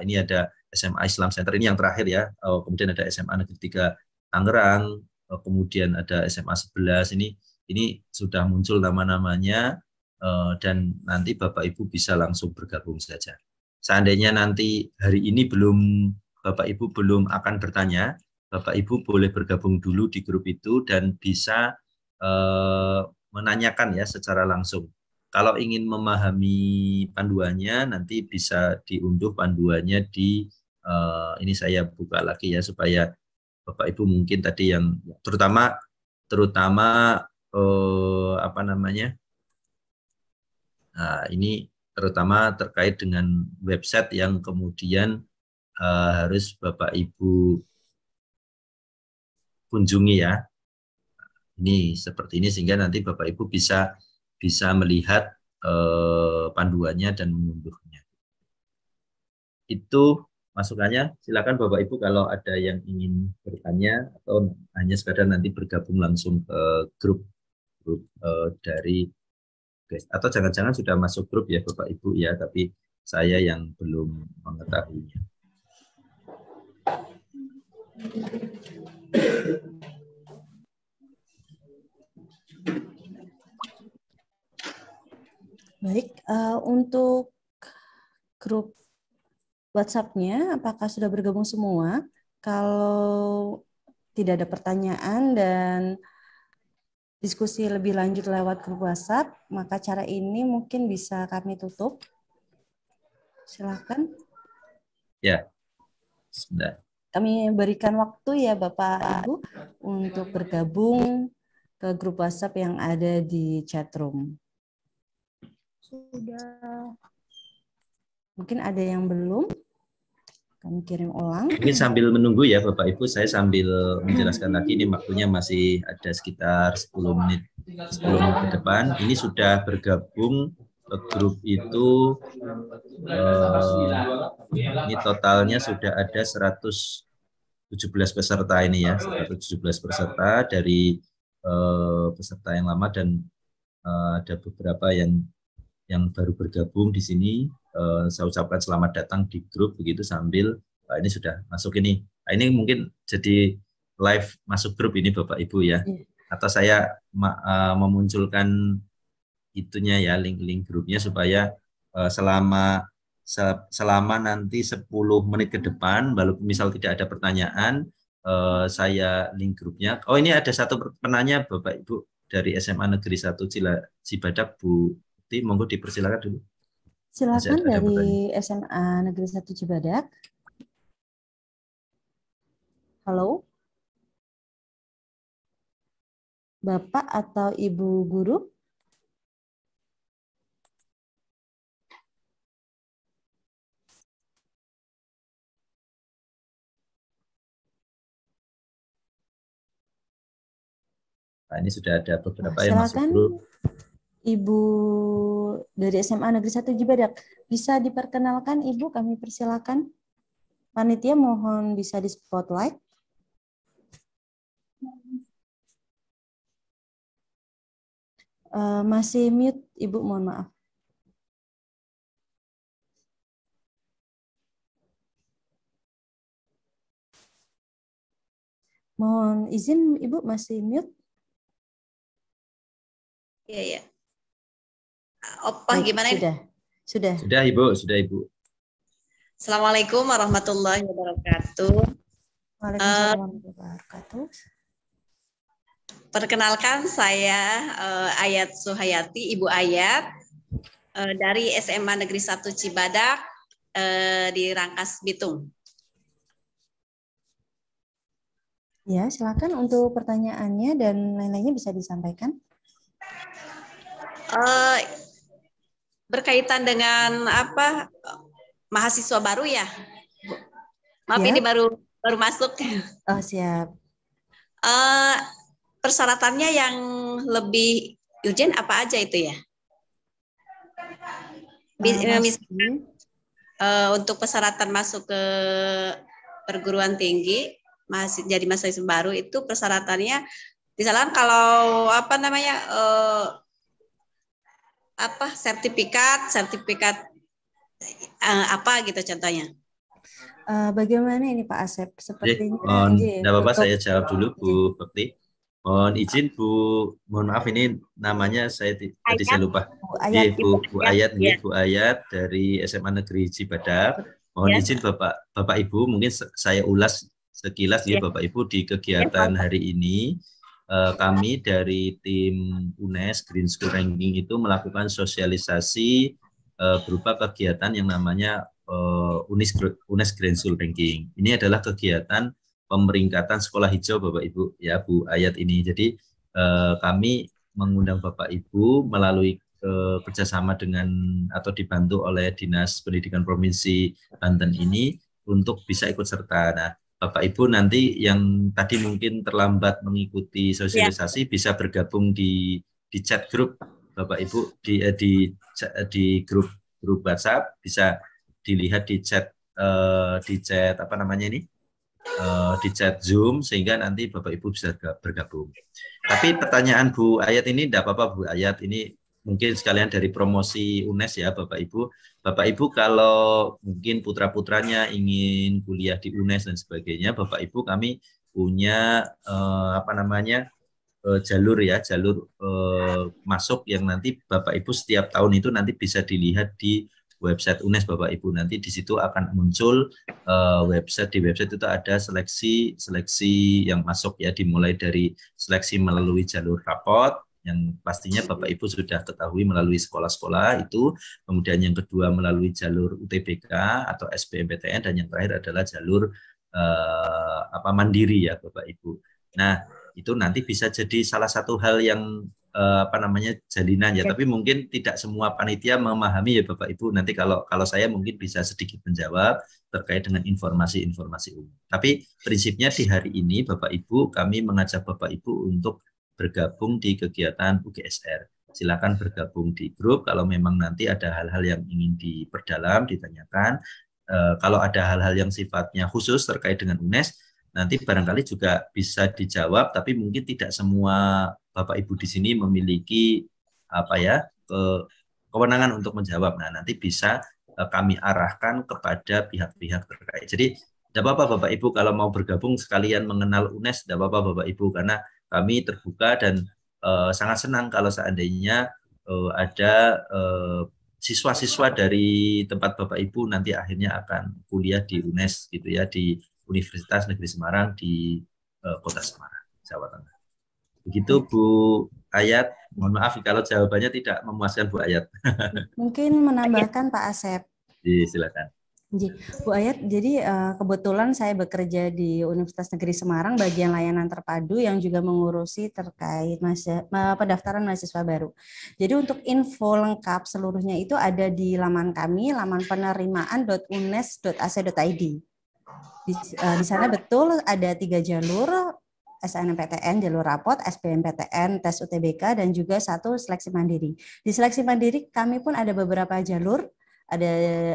ini ada SMA Islam Center ini yang terakhir ya, eh, kemudian ada SMA Negeri 3 Tangerang, eh, kemudian ada SMA 11 ini ini sudah muncul nama-namanya Eh, dan nanti Bapak Ibu bisa langsung bergabung saja. Seandainya nanti hari ini belum Bapak Ibu belum akan bertanya, Bapak Ibu boleh bergabung dulu di grup itu dan bisa eh, menanyakan ya secara langsung. Kalau ingin memahami panduannya nanti bisa diunduh panduannya di eh, ini saya buka lagi ya supaya Bapak Ibu mungkin tadi yang terutama terutama eh, apa namanya Nah, ini terutama terkait dengan website yang kemudian uh, harus Bapak Ibu kunjungi ya. Ini seperti ini sehingga nanti Bapak Ibu bisa bisa melihat uh, panduannya dan mengunduhnya. Itu masukannya. Silakan Bapak Ibu kalau ada yang ingin bertanya atau hanya sekadar nanti bergabung langsung ke grup grup uh, dari guys. Atau jangan-jangan sudah masuk grup ya Bapak Ibu ya, tapi saya yang belum mengetahuinya. Baik, uh, untuk grup WhatsApp-nya, apakah sudah bergabung semua? Kalau tidak ada pertanyaan dan diskusi lebih lanjut lewat grup WhatsApp, maka cara ini mungkin bisa kami tutup. Silakan. Ya, sudah. Kami berikan waktu ya Bapak Ibu untuk bergabung ke grup WhatsApp yang ada di chat room. Sudah. Mungkin ada yang belum? kami kirim ulang. Mungkin sambil menunggu ya Bapak Ibu, saya sambil menjelaskan lagi ini waktunya masih ada sekitar 10 menit 10 menit ke depan. Ini sudah bergabung ke grup itu eh, ini totalnya sudah ada 117 peserta ini ya, 117 peserta dari eh, peserta yang lama dan eh, ada beberapa yang yang baru bergabung di sini Eh, saya ucapkan selamat datang di grup begitu sambil uh, ini sudah masuk ini. Uh, ini mungkin jadi live masuk grup ini Bapak Ibu ya. Iya. Atau saya uh, memunculkan itunya ya link-link grupnya supaya uh, selama selama nanti 10 menit ke depan baru misal tidak ada pertanyaan uh, saya link grupnya. Oh ini ada satu penanya Bapak Ibu dari SMA Negeri 1 Cibadak Bu Ti monggo dipersilakan dulu. Silakan dari SMA Negeri 1 Cibadak. Halo. Bapak atau Ibu guru? Nah, ini sudah ada beberapa nah, yang masuk grup. Ibu dari SMA Negeri 1 Jibadak. Bisa diperkenalkan Ibu, kami persilakan. Panitia mohon bisa di spotlight. Uh, masih mute, Ibu mohon maaf. Mohon izin Ibu masih mute. Iya, yeah, iya. Yeah opah oh, gimana sudah. Sudah. Sudah Ibu, sudah Ibu. Assalamualaikum warahmatullahi wabarakatuh. Waalaikumsalam eh, wabarakatuh. Perkenalkan saya uh, Ayat Suhayati, Ibu Ayat uh, dari SMA Negeri 1 Cibadak uh, di Rangkas Bitung. Ya, silakan untuk pertanyaannya dan lain-lainnya bisa disampaikan. Uh, berkaitan dengan apa mahasiswa baru ya. Maaf ya. ini iya. baru baru masuk. Oh siap. Uh, persyaratannya yang lebih urgent apa aja itu ya? Nah, eh, misalnya uh, eh, untuk persyaratan masuk ke perguruan tinggi masih jadi mahasiswa baru itu persyaratannya misalnya kalau apa namanya uh, apa sertifikat sertifikat uh, apa gitu contohnya uh, bagaimana ini Pak Asep sepertinya mohon tidak ya, apa-apa saya jawab dulu Bu Bekti mohon izin Bu mohon maaf ini namanya saya tadi saya lupa Bu Ayat, iya, Bu, Bu ya. Ayat ya. Bu Ayat dari SMA Negeri Cibadak mohon ya. izin Bapak Bapak Ibu mungkin saya ulas sekilas ya, ya Bapak Ibu di kegiatan ya, hari ini Eh, kami dari tim UNES Green School Ranking itu melakukan sosialisasi eh, berupa kegiatan yang namanya eh, UNES, Green School Ranking. Ini adalah kegiatan pemeringkatan sekolah hijau Bapak Ibu ya Bu Ayat ini. Jadi kami mengundang Bapak Ibu melalui kerjasama dengan atau dibantu oleh Dinas Pendidikan Provinsi Banten ini untuk bisa ikut serta. Nah, Bapak Ibu nanti yang tadi mungkin terlambat mengikuti sosialisasi ya. bisa bergabung di di chat grup Bapak Ibu di eh, di eh, di grup grup WhatsApp bisa dilihat di chat uh, di chat apa namanya ini uh, di chat Zoom sehingga nanti Bapak Ibu bisa bergabung. Tapi pertanyaan Bu Ayat ini tidak apa-apa Bu Ayat ini mungkin sekalian dari promosi UNES ya Bapak Ibu. Bapak Ibu kalau mungkin putra-putranya ingin kuliah di UNES dan sebagainya, Bapak Ibu kami punya eh, apa namanya? Eh, jalur ya, jalur eh, masuk yang nanti Bapak Ibu setiap tahun itu nanti bisa dilihat di website UNES Bapak Ibu. Nanti di situ akan muncul eh, website di website itu ada seleksi seleksi yang masuk ya dimulai dari seleksi melalui jalur rapot, yang pastinya Bapak Ibu sudah ketahui melalui sekolah-sekolah itu, kemudian yang kedua melalui jalur UTBK atau SBMPTN dan yang terakhir adalah jalur eh, apa mandiri ya Bapak Ibu. Nah, itu nanti bisa jadi salah satu hal yang eh, apa namanya jalinan ya, tapi mungkin tidak semua panitia memahami ya Bapak Ibu. Nanti kalau kalau saya mungkin bisa sedikit menjawab terkait dengan informasi-informasi umum. Tapi prinsipnya di hari ini Bapak Ibu kami mengajak Bapak Ibu untuk bergabung di kegiatan UGSR. Silakan bergabung di grup kalau memang nanti ada hal-hal yang ingin diperdalam, ditanyakan. E, kalau ada hal-hal yang sifatnya khusus terkait dengan UNES, nanti barangkali juga bisa dijawab, tapi mungkin tidak semua Bapak Ibu di sini memiliki apa ya ke, kewenangan untuk menjawab. Nah, nanti bisa eh, kami arahkan kepada pihak-pihak terkait. Jadi, tidak apa-apa Bapak Ibu kalau mau bergabung sekalian mengenal UNES, tidak apa-apa Bapak Ibu karena kami terbuka dan uh, sangat senang kalau seandainya uh, ada siswa eh, siswa-siswa dari tempat Bapak Ibu nanti akhirnya akan kuliah di UNES gitu ya di Universitas Negeri Semarang di uh, Kota Semarang, Jawa Tengah. Begitu Bu Ayat, mohon maaf kalau jawabannya tidak memuaskan Bu Ayat. [laughs] Mungkin menambahkan Pak Asep. Di iya, silakan. Bu Ayat, jadi eh, kebetulan saya bekerja di Universitas Negeri Semarang bagian layanan terpadu yang juga mengurusi terkait mahasiswa, eh, pendaftaran mahasiswa baru. Jadi untuk info lengkap seluruhnya itu ada di laman kami, laman penerimaan.unes.ac.id. Di, eh, di sana betul ada tiga jalur, SNMPTN, jalur rapot, SBMPTN, tes UTBK, dan juga satu seleksi mandiri. Di seleksi mandiri kami pun ada beberapa jalur, ada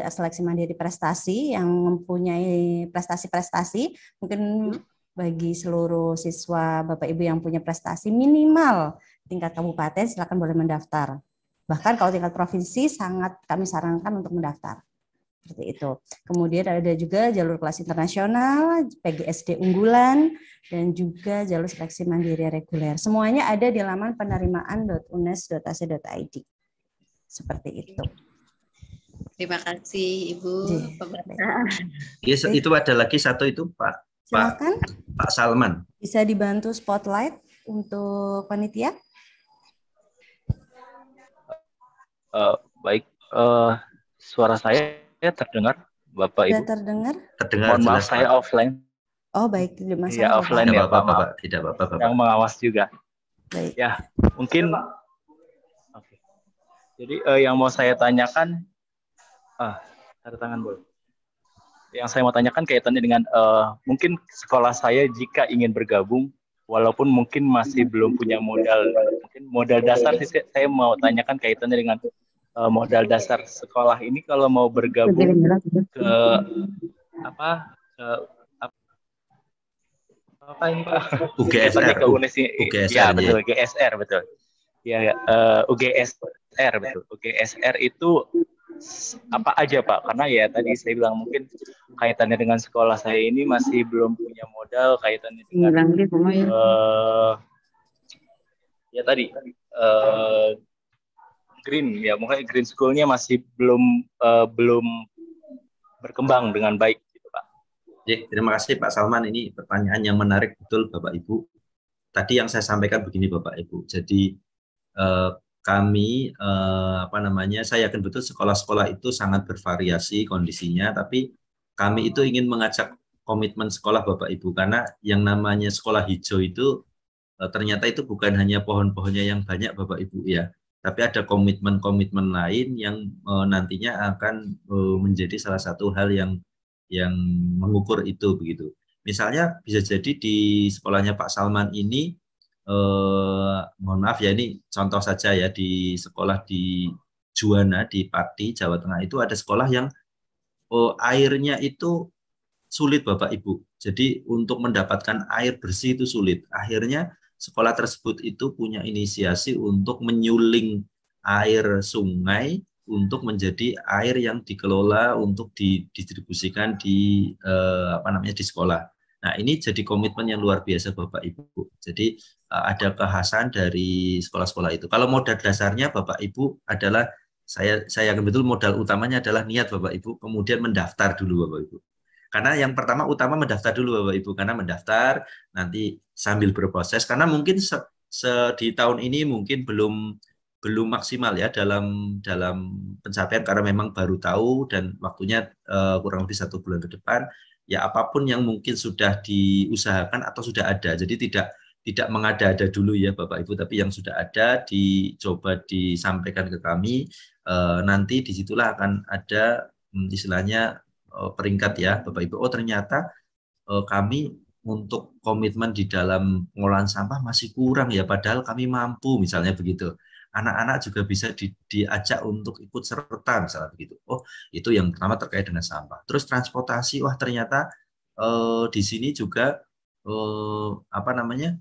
seleksi mandiri prestasi yang mempunyai prestasi-prestasi mungkin hmm. bagi seluruh siswa Bapak Ibu yang punya prestasi minimal tingkat kabupaten silakan boleh mendaftar. Bahkan kalau tingkat provinsi sangat kami sarankan untuk mendaftar. Seperti itu. Kemudian ada juga jalur kelas internasional, PGSD unggulan, dan juga jalur seleksi mandiri reguler. Semuanya ada di laman penerimaan.unes.ac.id. Seperti itu. Terima kasih Ibu pemirsa. Yes, iya, itu ada lagi satu itu Pak. Silakan. Pak, Pak Salman. Bisa dibantu spotlight untuk panitia? Uh, baik, uh, suara saya terdengar, Bapak Ibu. Tidak terdengar? Terdengar. Mohon maaf, saya offline. Oh baik, tidak masalah. Ya offline tidak ya, Bapak. Bapak. Bapak. Tidak Bapak, Bapak. Yang mengawas juga. Baik. Ya, mungkin. Oke. Okay. Jadi uh, yang mau saya tanyakan Ah, tanda tangan boleh. Yang saya mau tanyakan kaitannya dengan uh, mungkin sekolah saya jika ingin bergabung, walaupun mungkin masih belum punya modal, mungkin modal dasar sih saya mau tanyakan kaitannya dengan uh, modal dasar sekolah ini kalau mau bergabung ke apa ke apa, ini Pak? UGSR. ke UGSR, ya, iya, betul, UGSR betul. Ya, uh, eh, UGSR betul. UGSR itu apa aja Pak? Karena ya tadi saya bilang mungkin kaitannya dengan sekolah saya ini masih belum punya modal kaitannya dengan uh, ya tadi uh, green ya mungkin green schoolnya masih belum uh, belum berkembang dengan baik gitu Pak. Ya, terima kasih Pak Salman ini pertanyaan yang menarik betul Bapak Ibu. Tadi yang saya sampaikan begini Bapak Ibu. Jadi uh, kami eh, apa namanya saya yakin betul sekolah-sekolah itu sangat bervariasi kondisinya tapi kami itu ingin mengajak komitmen sekolah Bapak Ibu karena yang namanya sekolah hijau itu eh, ternyata itu bukan hanya pohon-pohonnya yang banyak Bapak Ibu ya tapi ada komitmen-komitmen lain yang eh, nantinya akan eh, menjadi salah satu hal yang yang mengukur itu begitu. Misalnya bisa jadi di sekolahnya Pak Salman ini eh, mohon maaf ya ini contoh saja ya di sekolah di Juana di Pati Jawa Tengah itu ada sekolah yang oh, airnya itu sulit Bapak Ibu. Jadi untuk mendapatkan air bersih itu sulit. Akhirnya sekolah tersebut itu punya inisiasi untuk menyuling air sungai untuk menjadi air yang dikelola untuk didistribusikan di eh, apa namanya di sekolah. Nah, ini jadi komitmen yang luar biasa Bapak Ibu. Jadi eh, ada kekhasan dari sekolah-sekolah itu. Kalau modal dasarnya Bapak Ibu adalah saya saya yakin betul modal utamanya adalah niat Bapak Ibu, kemudian mendaftar dulu Bapak Ibu. Karena yang pertama utama mendaftar dulu Bapak Ibu karena mendaftar nanti sambil berproses karena mungkin se, se di tahun ini mungkin belum belum maksimal ya dalam dalam pencapaian karena memang baru tahu dan waktunya uh, kurang lebih satu bulan ke depan ya apapun yang mungkin sudah diusahakan atau sudah ada. Jadi tidak tidak mengada-ada dulu ya Bapak Ibu, tapi yang sudah ada dicoba disampaikan ke kami. E, nanti disitulah akan ada hmm, istilahnya e, peringkat ya Bapak Ibu. Oh ternyata e, kami untuk komitmen di dalam pengolahan sampah masih kurang ya, padahal kami mampu misalnya begitu anak-anak juga bisa di, diajak untuk ikut serta misalnya begitu. Oh, itu yang pertama terkait dengan sampah. Terus transportasi, wah ternyata eh, di sini juga eh, apa namanya?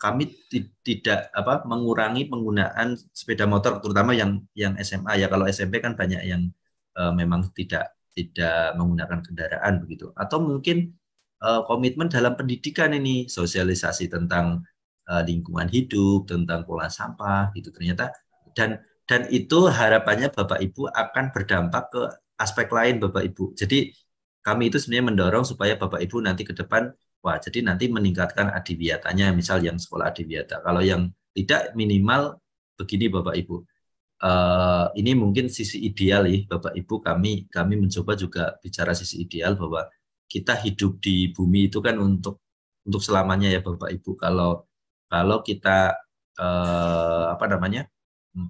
kami tidak apa mengurangi penggunaan sepeda motor terutama yang yang SMA ya kalau SMP kan banyak yang eh, memang tidak tidak menggunakan kendaraan begitu atau mungkin eh, komitmen dalam pendidikan ini sosialisasi tentang Eh, lingkungan hidup, tentang pola sampah gitu ternyata dan dan itu harapannya Bapak Ibu akan berdampak ke aspek lain Bapak Ibu. Jadi kami itu sebenarnya mendorong supaya Bapak Ibu nanti ke depan wah jadi nanti meningkatkan adiwiatanya misal yang sekolah adiwiata. Kalau yang tidak minimal begini Bapak Ibu. Uh, ini mungkin sisi ideal ya Bapak Ibu kami kami mencoba juga bicara sisi ideal bahwa kita hidup di bumi itu kan untuk untuk selamanya ya Bapak Ibu. Kalau kalau kita eh, apa namanya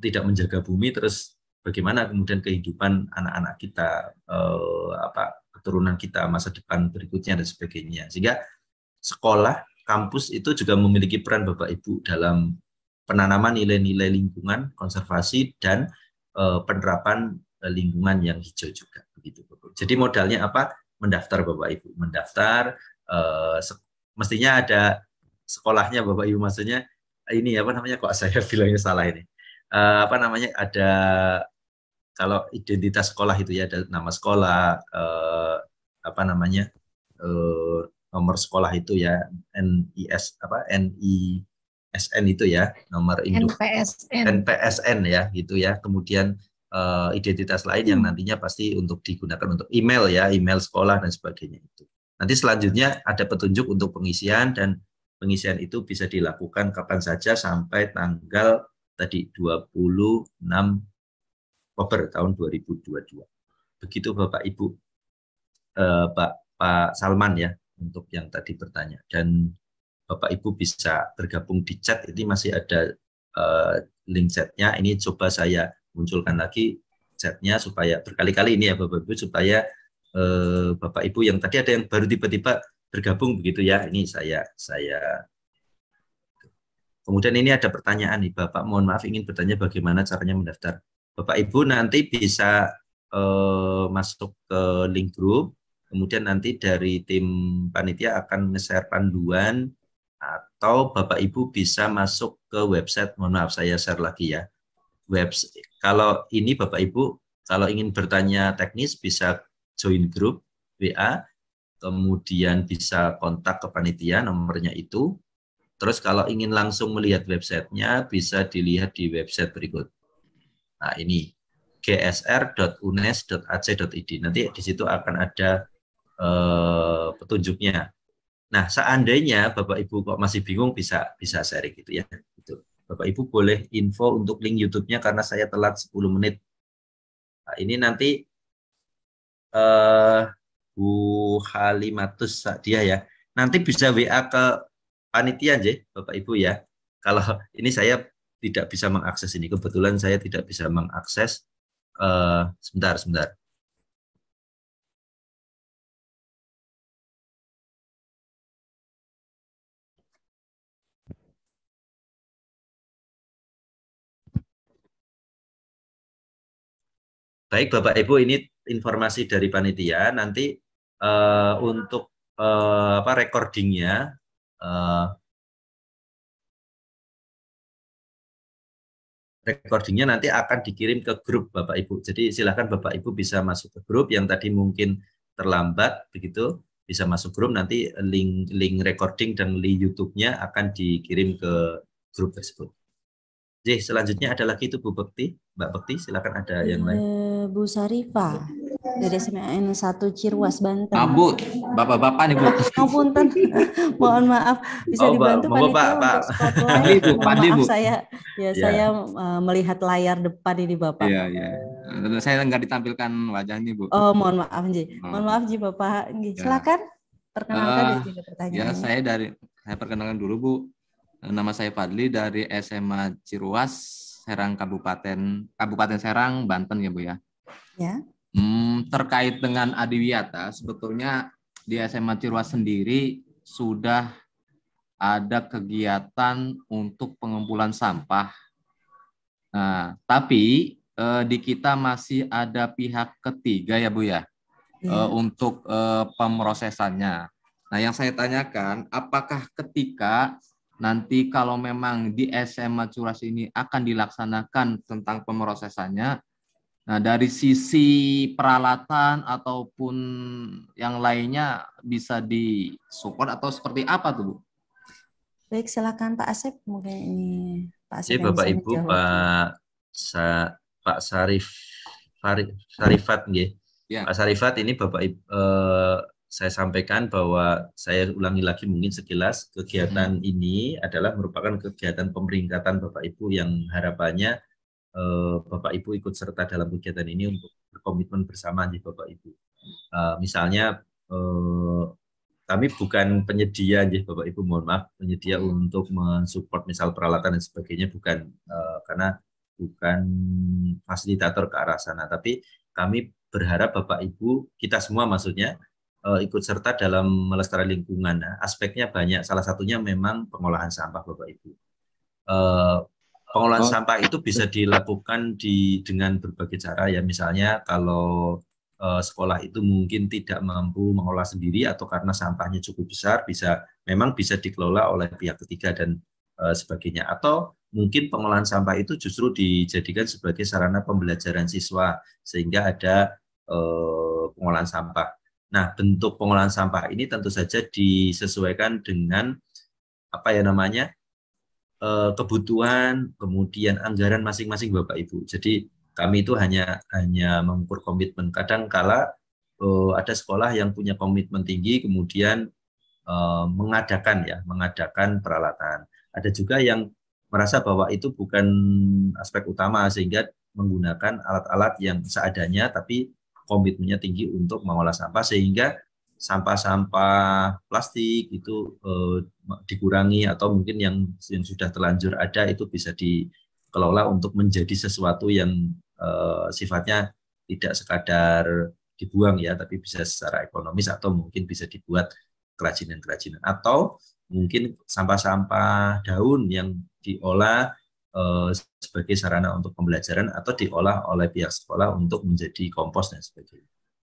tidak menjaga bumi terus bagaimana kemudian kehidupan anak-anak kita eh, apa keturunan kita masa depan berikutnya dan sebagainya sehingga sekolah kampus itu juga memiliki peran bapak ibu dalam penanaman nilai-nilai lingkungan konservasi dan eh, penerapan eh, lingkungan yang hijau juga begitu jadi modalnya apa mendaftar bapak ibu mendaftar eh, mestinya ada sekolahnya Bapak Ibu maksudnya ini apa namanya kok saya [laughs] bilangnya salah ini uh, apa namanya ada kalau identitas sekolah itu ya ada nama sekolah uh, apa namanya uh, nomor sekolah itu ya NIS apa nisn itu ya nomor induk NPSN. NPSN ya gitu ya kemudian uh, identitas lain yang hmm. nantinya pasti untuk digunakan untuk email ya email sekolah dan sebagainya itu nanti selanjutnya ada petunjuk untuk pengisian dan pengisian itu bisa dilakukan kapan saja sampai tanggal tadi 26 Oktober tahun 2022. Begitu Bapak Ibu eh, Pak Pak Salman ya untuk yang tadi bertanya dan Bapak Ibu bisa bergabung di chat ini masih ada eh, link chatnya ini coba saya munculkan lagi chatnya supaya berkali-kali ini ya Bapak Ibu supaya eh, Bapak Ibu yang tadi ada yang baru tiba-tiba bergabung begitu ya. Ini saya saya Kemudian ini ada pertanyaan nih Bapak, mohon maaf ingin bertanya bagaimana caranya mendaftar. Bapak Ibu nanti bisa eh, masuk ke link group kemudian nanti dari tim panitia akan nge-share panduan atau Bapak Ibu bisa masuk ke website, mohon maaf saya share lagi ya. website kalau ini Bapak Ibu kalau ingin bertanya teknis bisa join grup WA kemudian bisa kontak ke panitia nomornya itu. Terus kalau ingin langsung melihat websitenya bisa dilihat di website berikut. Nah ini gsr.unes.ac.id. Nanti di situ akan ada eh, petunjuknya. Nah seandainya Bapak Ibu kok masih bingung bisa bisa sharing gitu ya. Gitu. Bapak Ibu boleh info untuk link YouTube-nya karena saya telat 10 menit. Nah, ini nanti eh, Bu Halimatus Sadia ya. Nanti bisa WA ke panitia J, Bapak Ibu ya. Kalau ini saya tidak bisa mengakses ini kebetulan saya tidak bisa mengakses uh, sebentar sebentar. Baik Bapak Ibu ini informasi dari panitia nanti uh, untuk uh, apa recordingnya uh, recordingnya nanti akan dikirim ke grup Bapak Ibu. Jadi silahkan Bapak Ibu bisa masuk ke grup yang tadi mungkin terlambat begitu bisa masuk grup nanti link link recording dan link YouTube-nya akan dikirim ke grup tersebut. Jadi selanjutnya ada lagi itu Bu Bekti, Mbak Bekti silakan ada yang lain. Bu Sarifa dari SMN 1 Cirwas Banten. Maaf Bu, Bapak-bapak nih Bu. Maupun [laughs] mohon maaf bisa oh, dibantu Pak Pak Pak. [laughs] Pandi Bu, Pandi Bu. Saya ya yeah. saya uh, melihat layar depan ini Bapak. Iya, yeah, iya. Yeah. Saya nggak ditampilkan wajahnya Bu. Oh, mohon maaf Ji. Oh. Mohon maaf Ji Bapak. Nji. Ya. Silakan perkenalkan uh, eh, dari pertanyaan. Ya, saya dari saya perkenalkan dulu Bu. Eh, nama saya Fadli dari SMA Ciruas, Serang Kabupaten Kabupaten Serang, Banten ya Bu ya. Ya. Hmm, terkait dengan Adiwiyata, sebetulnya di SMA Cirwa sendiri sudah ada kegiatan untuk pengumpulan sampah. Nah, tapi eh, di kita masih ada pihak ketiga ya Bu ya, ya. Eh, untuk eh, pemrosesannya. Nah, yang saya tanyakan, apakah ketika nanti kalau memang di SMA Curas ini akan dilaksanakan tentang pemrosesannya, Nah, dari sisi peralatan ataupun yang lainnya bisa disupport atau seperti apa tuh, Bu? Baik, silakan Pak Asep mungkin ini Pak Asep. Ya, Bapak Ibu, jawab. Pak Sa, Pak Sarif Farif, Sarifat nggih. Ya. Pak Sarifat ini Bapak Ibu eh, saya sampaikan bahwa saya ulangi lagi mungkin sekilas kegiatan hmm. ini adalah merupakan kegiatan pemeringkatan Bapak Ibu yang harapannya Eh, bapak Ibu ikut serta dalam kegiatan ini untuk berkomitmen bersama di Bapak Ibu. Eh, misalnya eh, kami bukan penyedia nih Bapak Ibu mohon maaf penyedia hmm. untuk mensupport misal peralatan dan sebagainya bukan karena bukan fasilitator ke arah sana tapi kami berharap Bapak Ibu kita semua maksudnya ikut serta dalam melestarikan lingkungan nah, aspeknya banyak salah satunya memang pengolahan sampah Bapak Ibu pengolahan oh. sampah itu bisa dilakukan di dengan berbagai cara ya misalnya kalau uh, sekolah itu mungkin tidak mampu mengolah sendiri atau karena sampahnya cukup besar bisa memang bisa dikelola oleh pihak ketiga dan uh, sebagainya atau mungkin pengolahan sampah itu justru dijadikan sebagai sarana pembelajaran siswa sehingga ada uh, pengolahan sampah Nah, bentuk pengolahan sampah ini tentu saja disesuaikan dengan apa ya namanya Eh, kebutuhan, kemudian anggaran masing-masing Bapak Ibu. Jadi kami itu hanya hanya mengukur komitmen. Kadang kala uh, ada sekolah yang punya komitmen tinggi kemudian uh, mengadakan ya, mengadakan peralatan. Ada juga yang merasa bahwa itu bukan aspek utama sehingga menggunakan alat-alat yang seadanya tapi komitmennya tinggi untuk mengolah sampah sehingga sampah-sampah plastik itu eh, dikurangi atau mungkin yang yang sudah terlanjur ada itu bisa dikelola untuk menjadi sesuatu yang eh, sifatnya tidak sekadar dibuang ya, tapi bisa secara ekonomis atau mungkin bisa dibuat kerajinan-kerajinan atau mungkin sampah-sampah daun yang diolah eh, sebagai sarana untuk pembelajaran atau diolah oleh pihak sekolah untuk menjadi kompos dan sebagainya.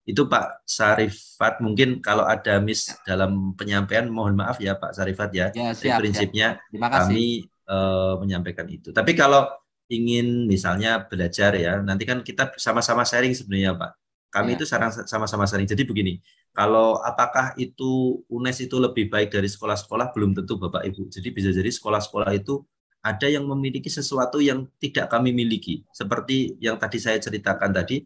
Itu Pak Sarifat mungkin kalau ada miss ya. dalam penyampaian mohon maaf ya Pak Sarifat ya. ya siap, Jadi prinsipnya ya. kami uh, menyampaikan itu. Tapi kalau ingin misalnya belajar ya, nanti kan kita sama-sama sharing sebenarnya Pak. Kami ya. itu sama-sama sharing. Jadi begini, kalau apakah itu UNES itu lebih baik dari sekolah-sekolah belum tentu Bapak Ibu. Jadi bisa jadi sekolah-sekolah itu ada yang memiliki sesuatu yang tidak kami miliki. Seperti yang tadi saya ceritakan tadi,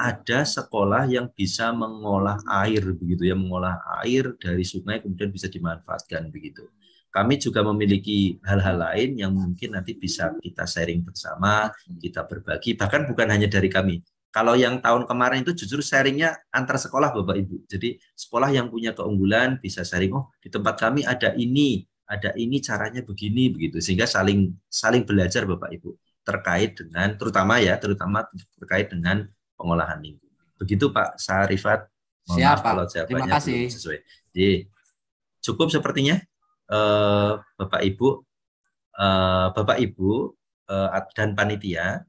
ada sekolah yang bisa mengolah air begitu ya mengolah air dari sungai kemudian bisa dimanfaatkan begitu. Kami juga memiliki hal-hal lain yang mungkin nanti bisa kita sharing bersama, kita berbagi bahkan bukan hanya dari kami. Kalau yang tahun kemarin itu jujur sharingnya antar sekolah Bapak Ibu. Jadi sekolah yang punya keunggulan bisa sharing oh di tempat kami ada ini, ada ini caranya begini begitu sehingga saling saling belajar Bapak Ibu terkait dengan terutama ya terutama terkait dengan pengolahan minggu, Begitu Pak Sarifat. Siapa Pak. Kalau Terima kasih. Sesuai. Jadi cukup sepertinya eh, Bapak Ibu eh, Bapak Ibu eh, dan panitia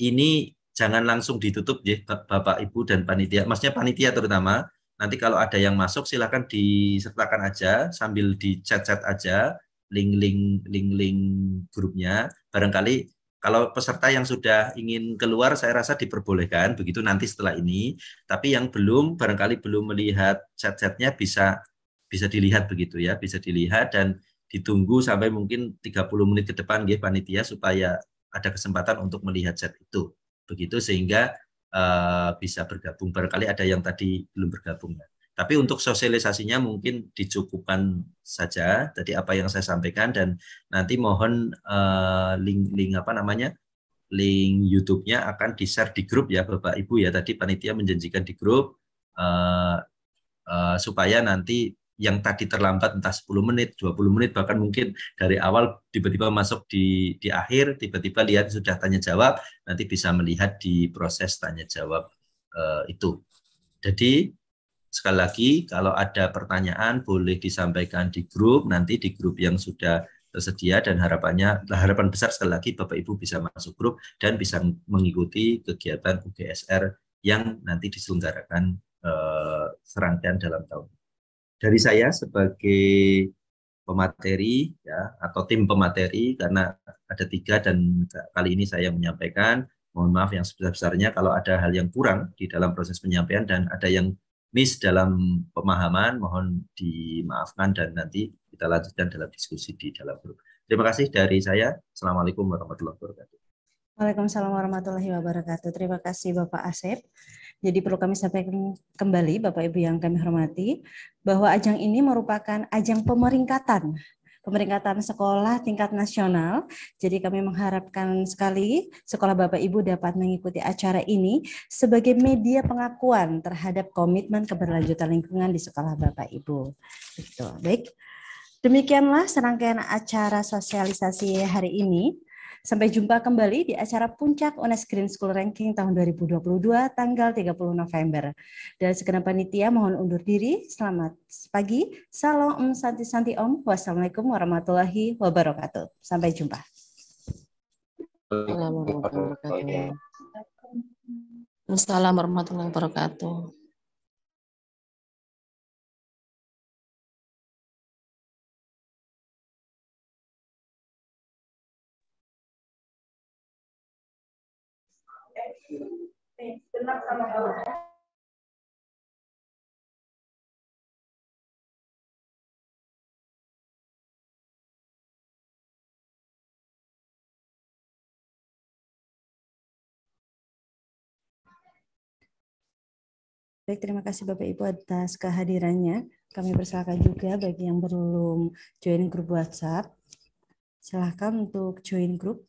ini jangan langsung ditutup ya Bapak Ibu dan panitia. Maksudnya panitia terutama nanti kalau ada yang masuk silahkan disertakan aja sambil di chat-chat aja link-link link-link grupnya barangkali kalau peserta yang sudah ingin keluar, saya rasa diperbolehkan begitu nanti setelah ini. Tapi yang belum, barangkali belum melihat chat-chatnya bisa bisa dilihat begitu ya, bisa dilihat dan ditunggu sampai mungkin 30 menit ke depan ya panitia supaya ada kesempatan untuk melihat chat itu. Begitu sehingga uh, bisa bergabung. Barangkali ada yang tadi belum bergabung. Ya. Tapi untuk sosialisasinya mungkin dicukupkan saja tadi apa yang saya sampaikan dan nanti mohon uh, link link apa namanya link YouTube-nya akan di-share di grup ya Bapak Ibu ya tadi panitia menjanjikan di grup uh, uh, supaya nanti yang tadi terlambat entah 10 menit, 20 menit bahkan mungkin dari awal tiba-tiba masuk di di akhir, tiba-tiba lihat sudah tanya jawab, nanti bisa melihat di proses tanya jawab uh, itu. Jadi Sekali lagi, kalau ada pertanyaan boleh disampaikan di grup, nanti di grup yang sudah tersedia dan harapannya harapan besar sekali lagi Bapak Ibu bisa masuk grup dan bisa mengikuti kegiatan UGSR yang nanti diselenggarakan eh, serangkaian dalam tahun. Dari saya sebagai pemateri ya atau tim pemateri karena ada tiga dan kali ini saya menyampaikan mohon maaf yang sebesar-besarnya kalau ada hal yang kurang di dalam proses penyampaian dan ada yang miss dalam pemahaman, mohon dimaafkan dan nanti kita lanjutkan dalam diskusi di dalam grup. Terima kasih dari saya. Assalamualaikum warahmatullahi wabarakatuh. Waalaikumsalam warahmatullahi wabarakatuh. Terima kasih Bapak Asep. Jadi perlu kami sampaikan kembali Bapak Ibu yang kami hormati bahwa ajang ini merupakan ajang pemeringkatan pemeringkatan sekolah tingkat nasional. Jadi kami mengharapkan sekali sekolah Bapak Ibu dapat mengikuti acara ini sebagai media pengakuan terhadap komitmen keberlanjutan lingkungan di sekolah Bapak Ibu. Begitu. Baik. Demikianlah serangkaian acara sosialisasi hari ini. Sampai jumpa kembali di acara puncak UNES Green School Ranking tahun 2022 tanggal 30 November. Dan segenap panitia mohon undur diri. Selamat pagi. Salam Om Santi Santi Om. Wassalamualaikum warahmatullahi wabarakatuh. Sampai jumpa. Assalamualaikum warahmatullahi wabarakatuh. warahmatullahi wabarakatuh. sama Baik, terima kasih Bapak Ibu atas kehadirannya. Kami persilakan juga bagi yang belum join grup WhatsApp. Silahkan untuk join grup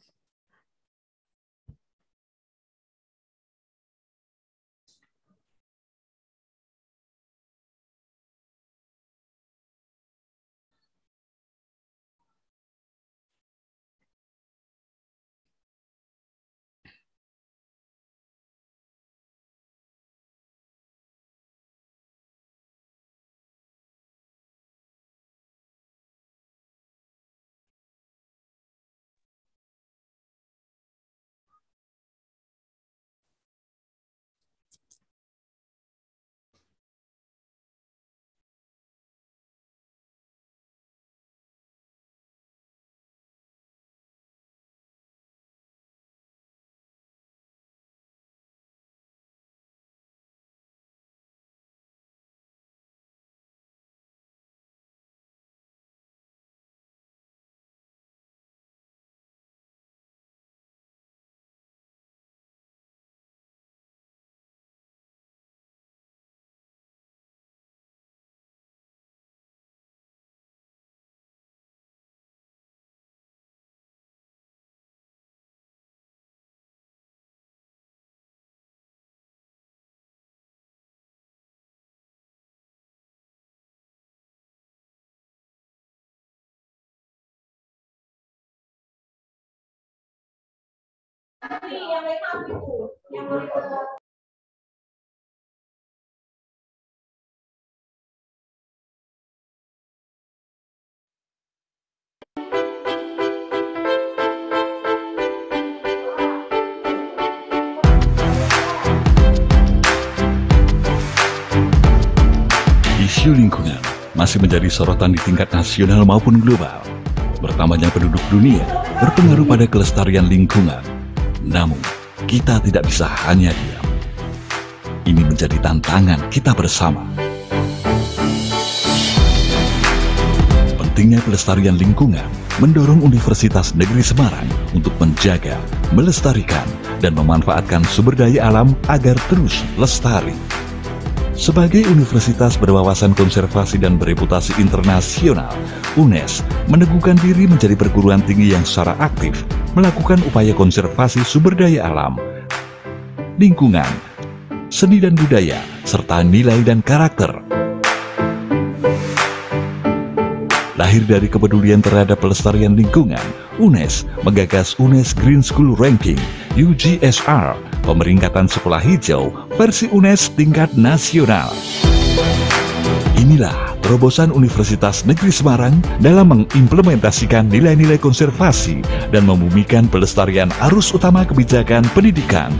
Isu lingkungan masih menjadi sorotan di tingkat nasional maupun global. Bertambahnya penduduk dunia berpengaruh pada kelestarian lingkungan namun, kita tidak bisa hanya diam. Ini menjadi tantangan kita bersama. Pentingnya pelestarian lingkungan mendorong Universitas Negeri Semarang untuk menjaga, melestarikan, dan memanfaatkan sumber daya alam agar terus lestari. Sebagai universitas berwawasan konservasi dan bereputasi internasional, UNES meneguhkan diri menjadi perguruan tinggi yang secara aktif melakukan upaya konservasi sumber daya alam, lingkungan, seni dan budaya, serta nilai dan karakter. Lahir dari kepedulian terhadap pelestarian lingkungan, UNES menggagas UNES Green School Ranking UGSR, pemeringkatan sekolah hijau versi UNES tingkat nasional. Inilah terobosan Universitas Negeri Semarang dalam mengimplementasikan nilai-nilai konservasi dan membumikan pelestarian arus utama kebijakan pendidikan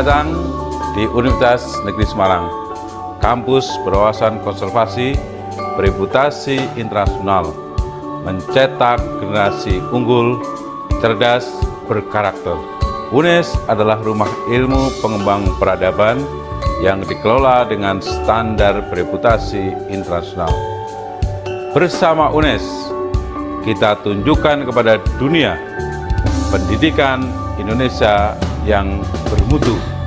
datang di Universitas Negeri Semarang, kampus berwawasan konservasi Reputasi internasional, mencetak generasi unggul, cerdas, berkarakter. UNES adalah rumah ilmu pengembang peradaban yang dikelola dengan standar reputasi internasional. Bersama UNES, kita tunjukkan kepada dunia pendidikan Indonesia yang bermutu.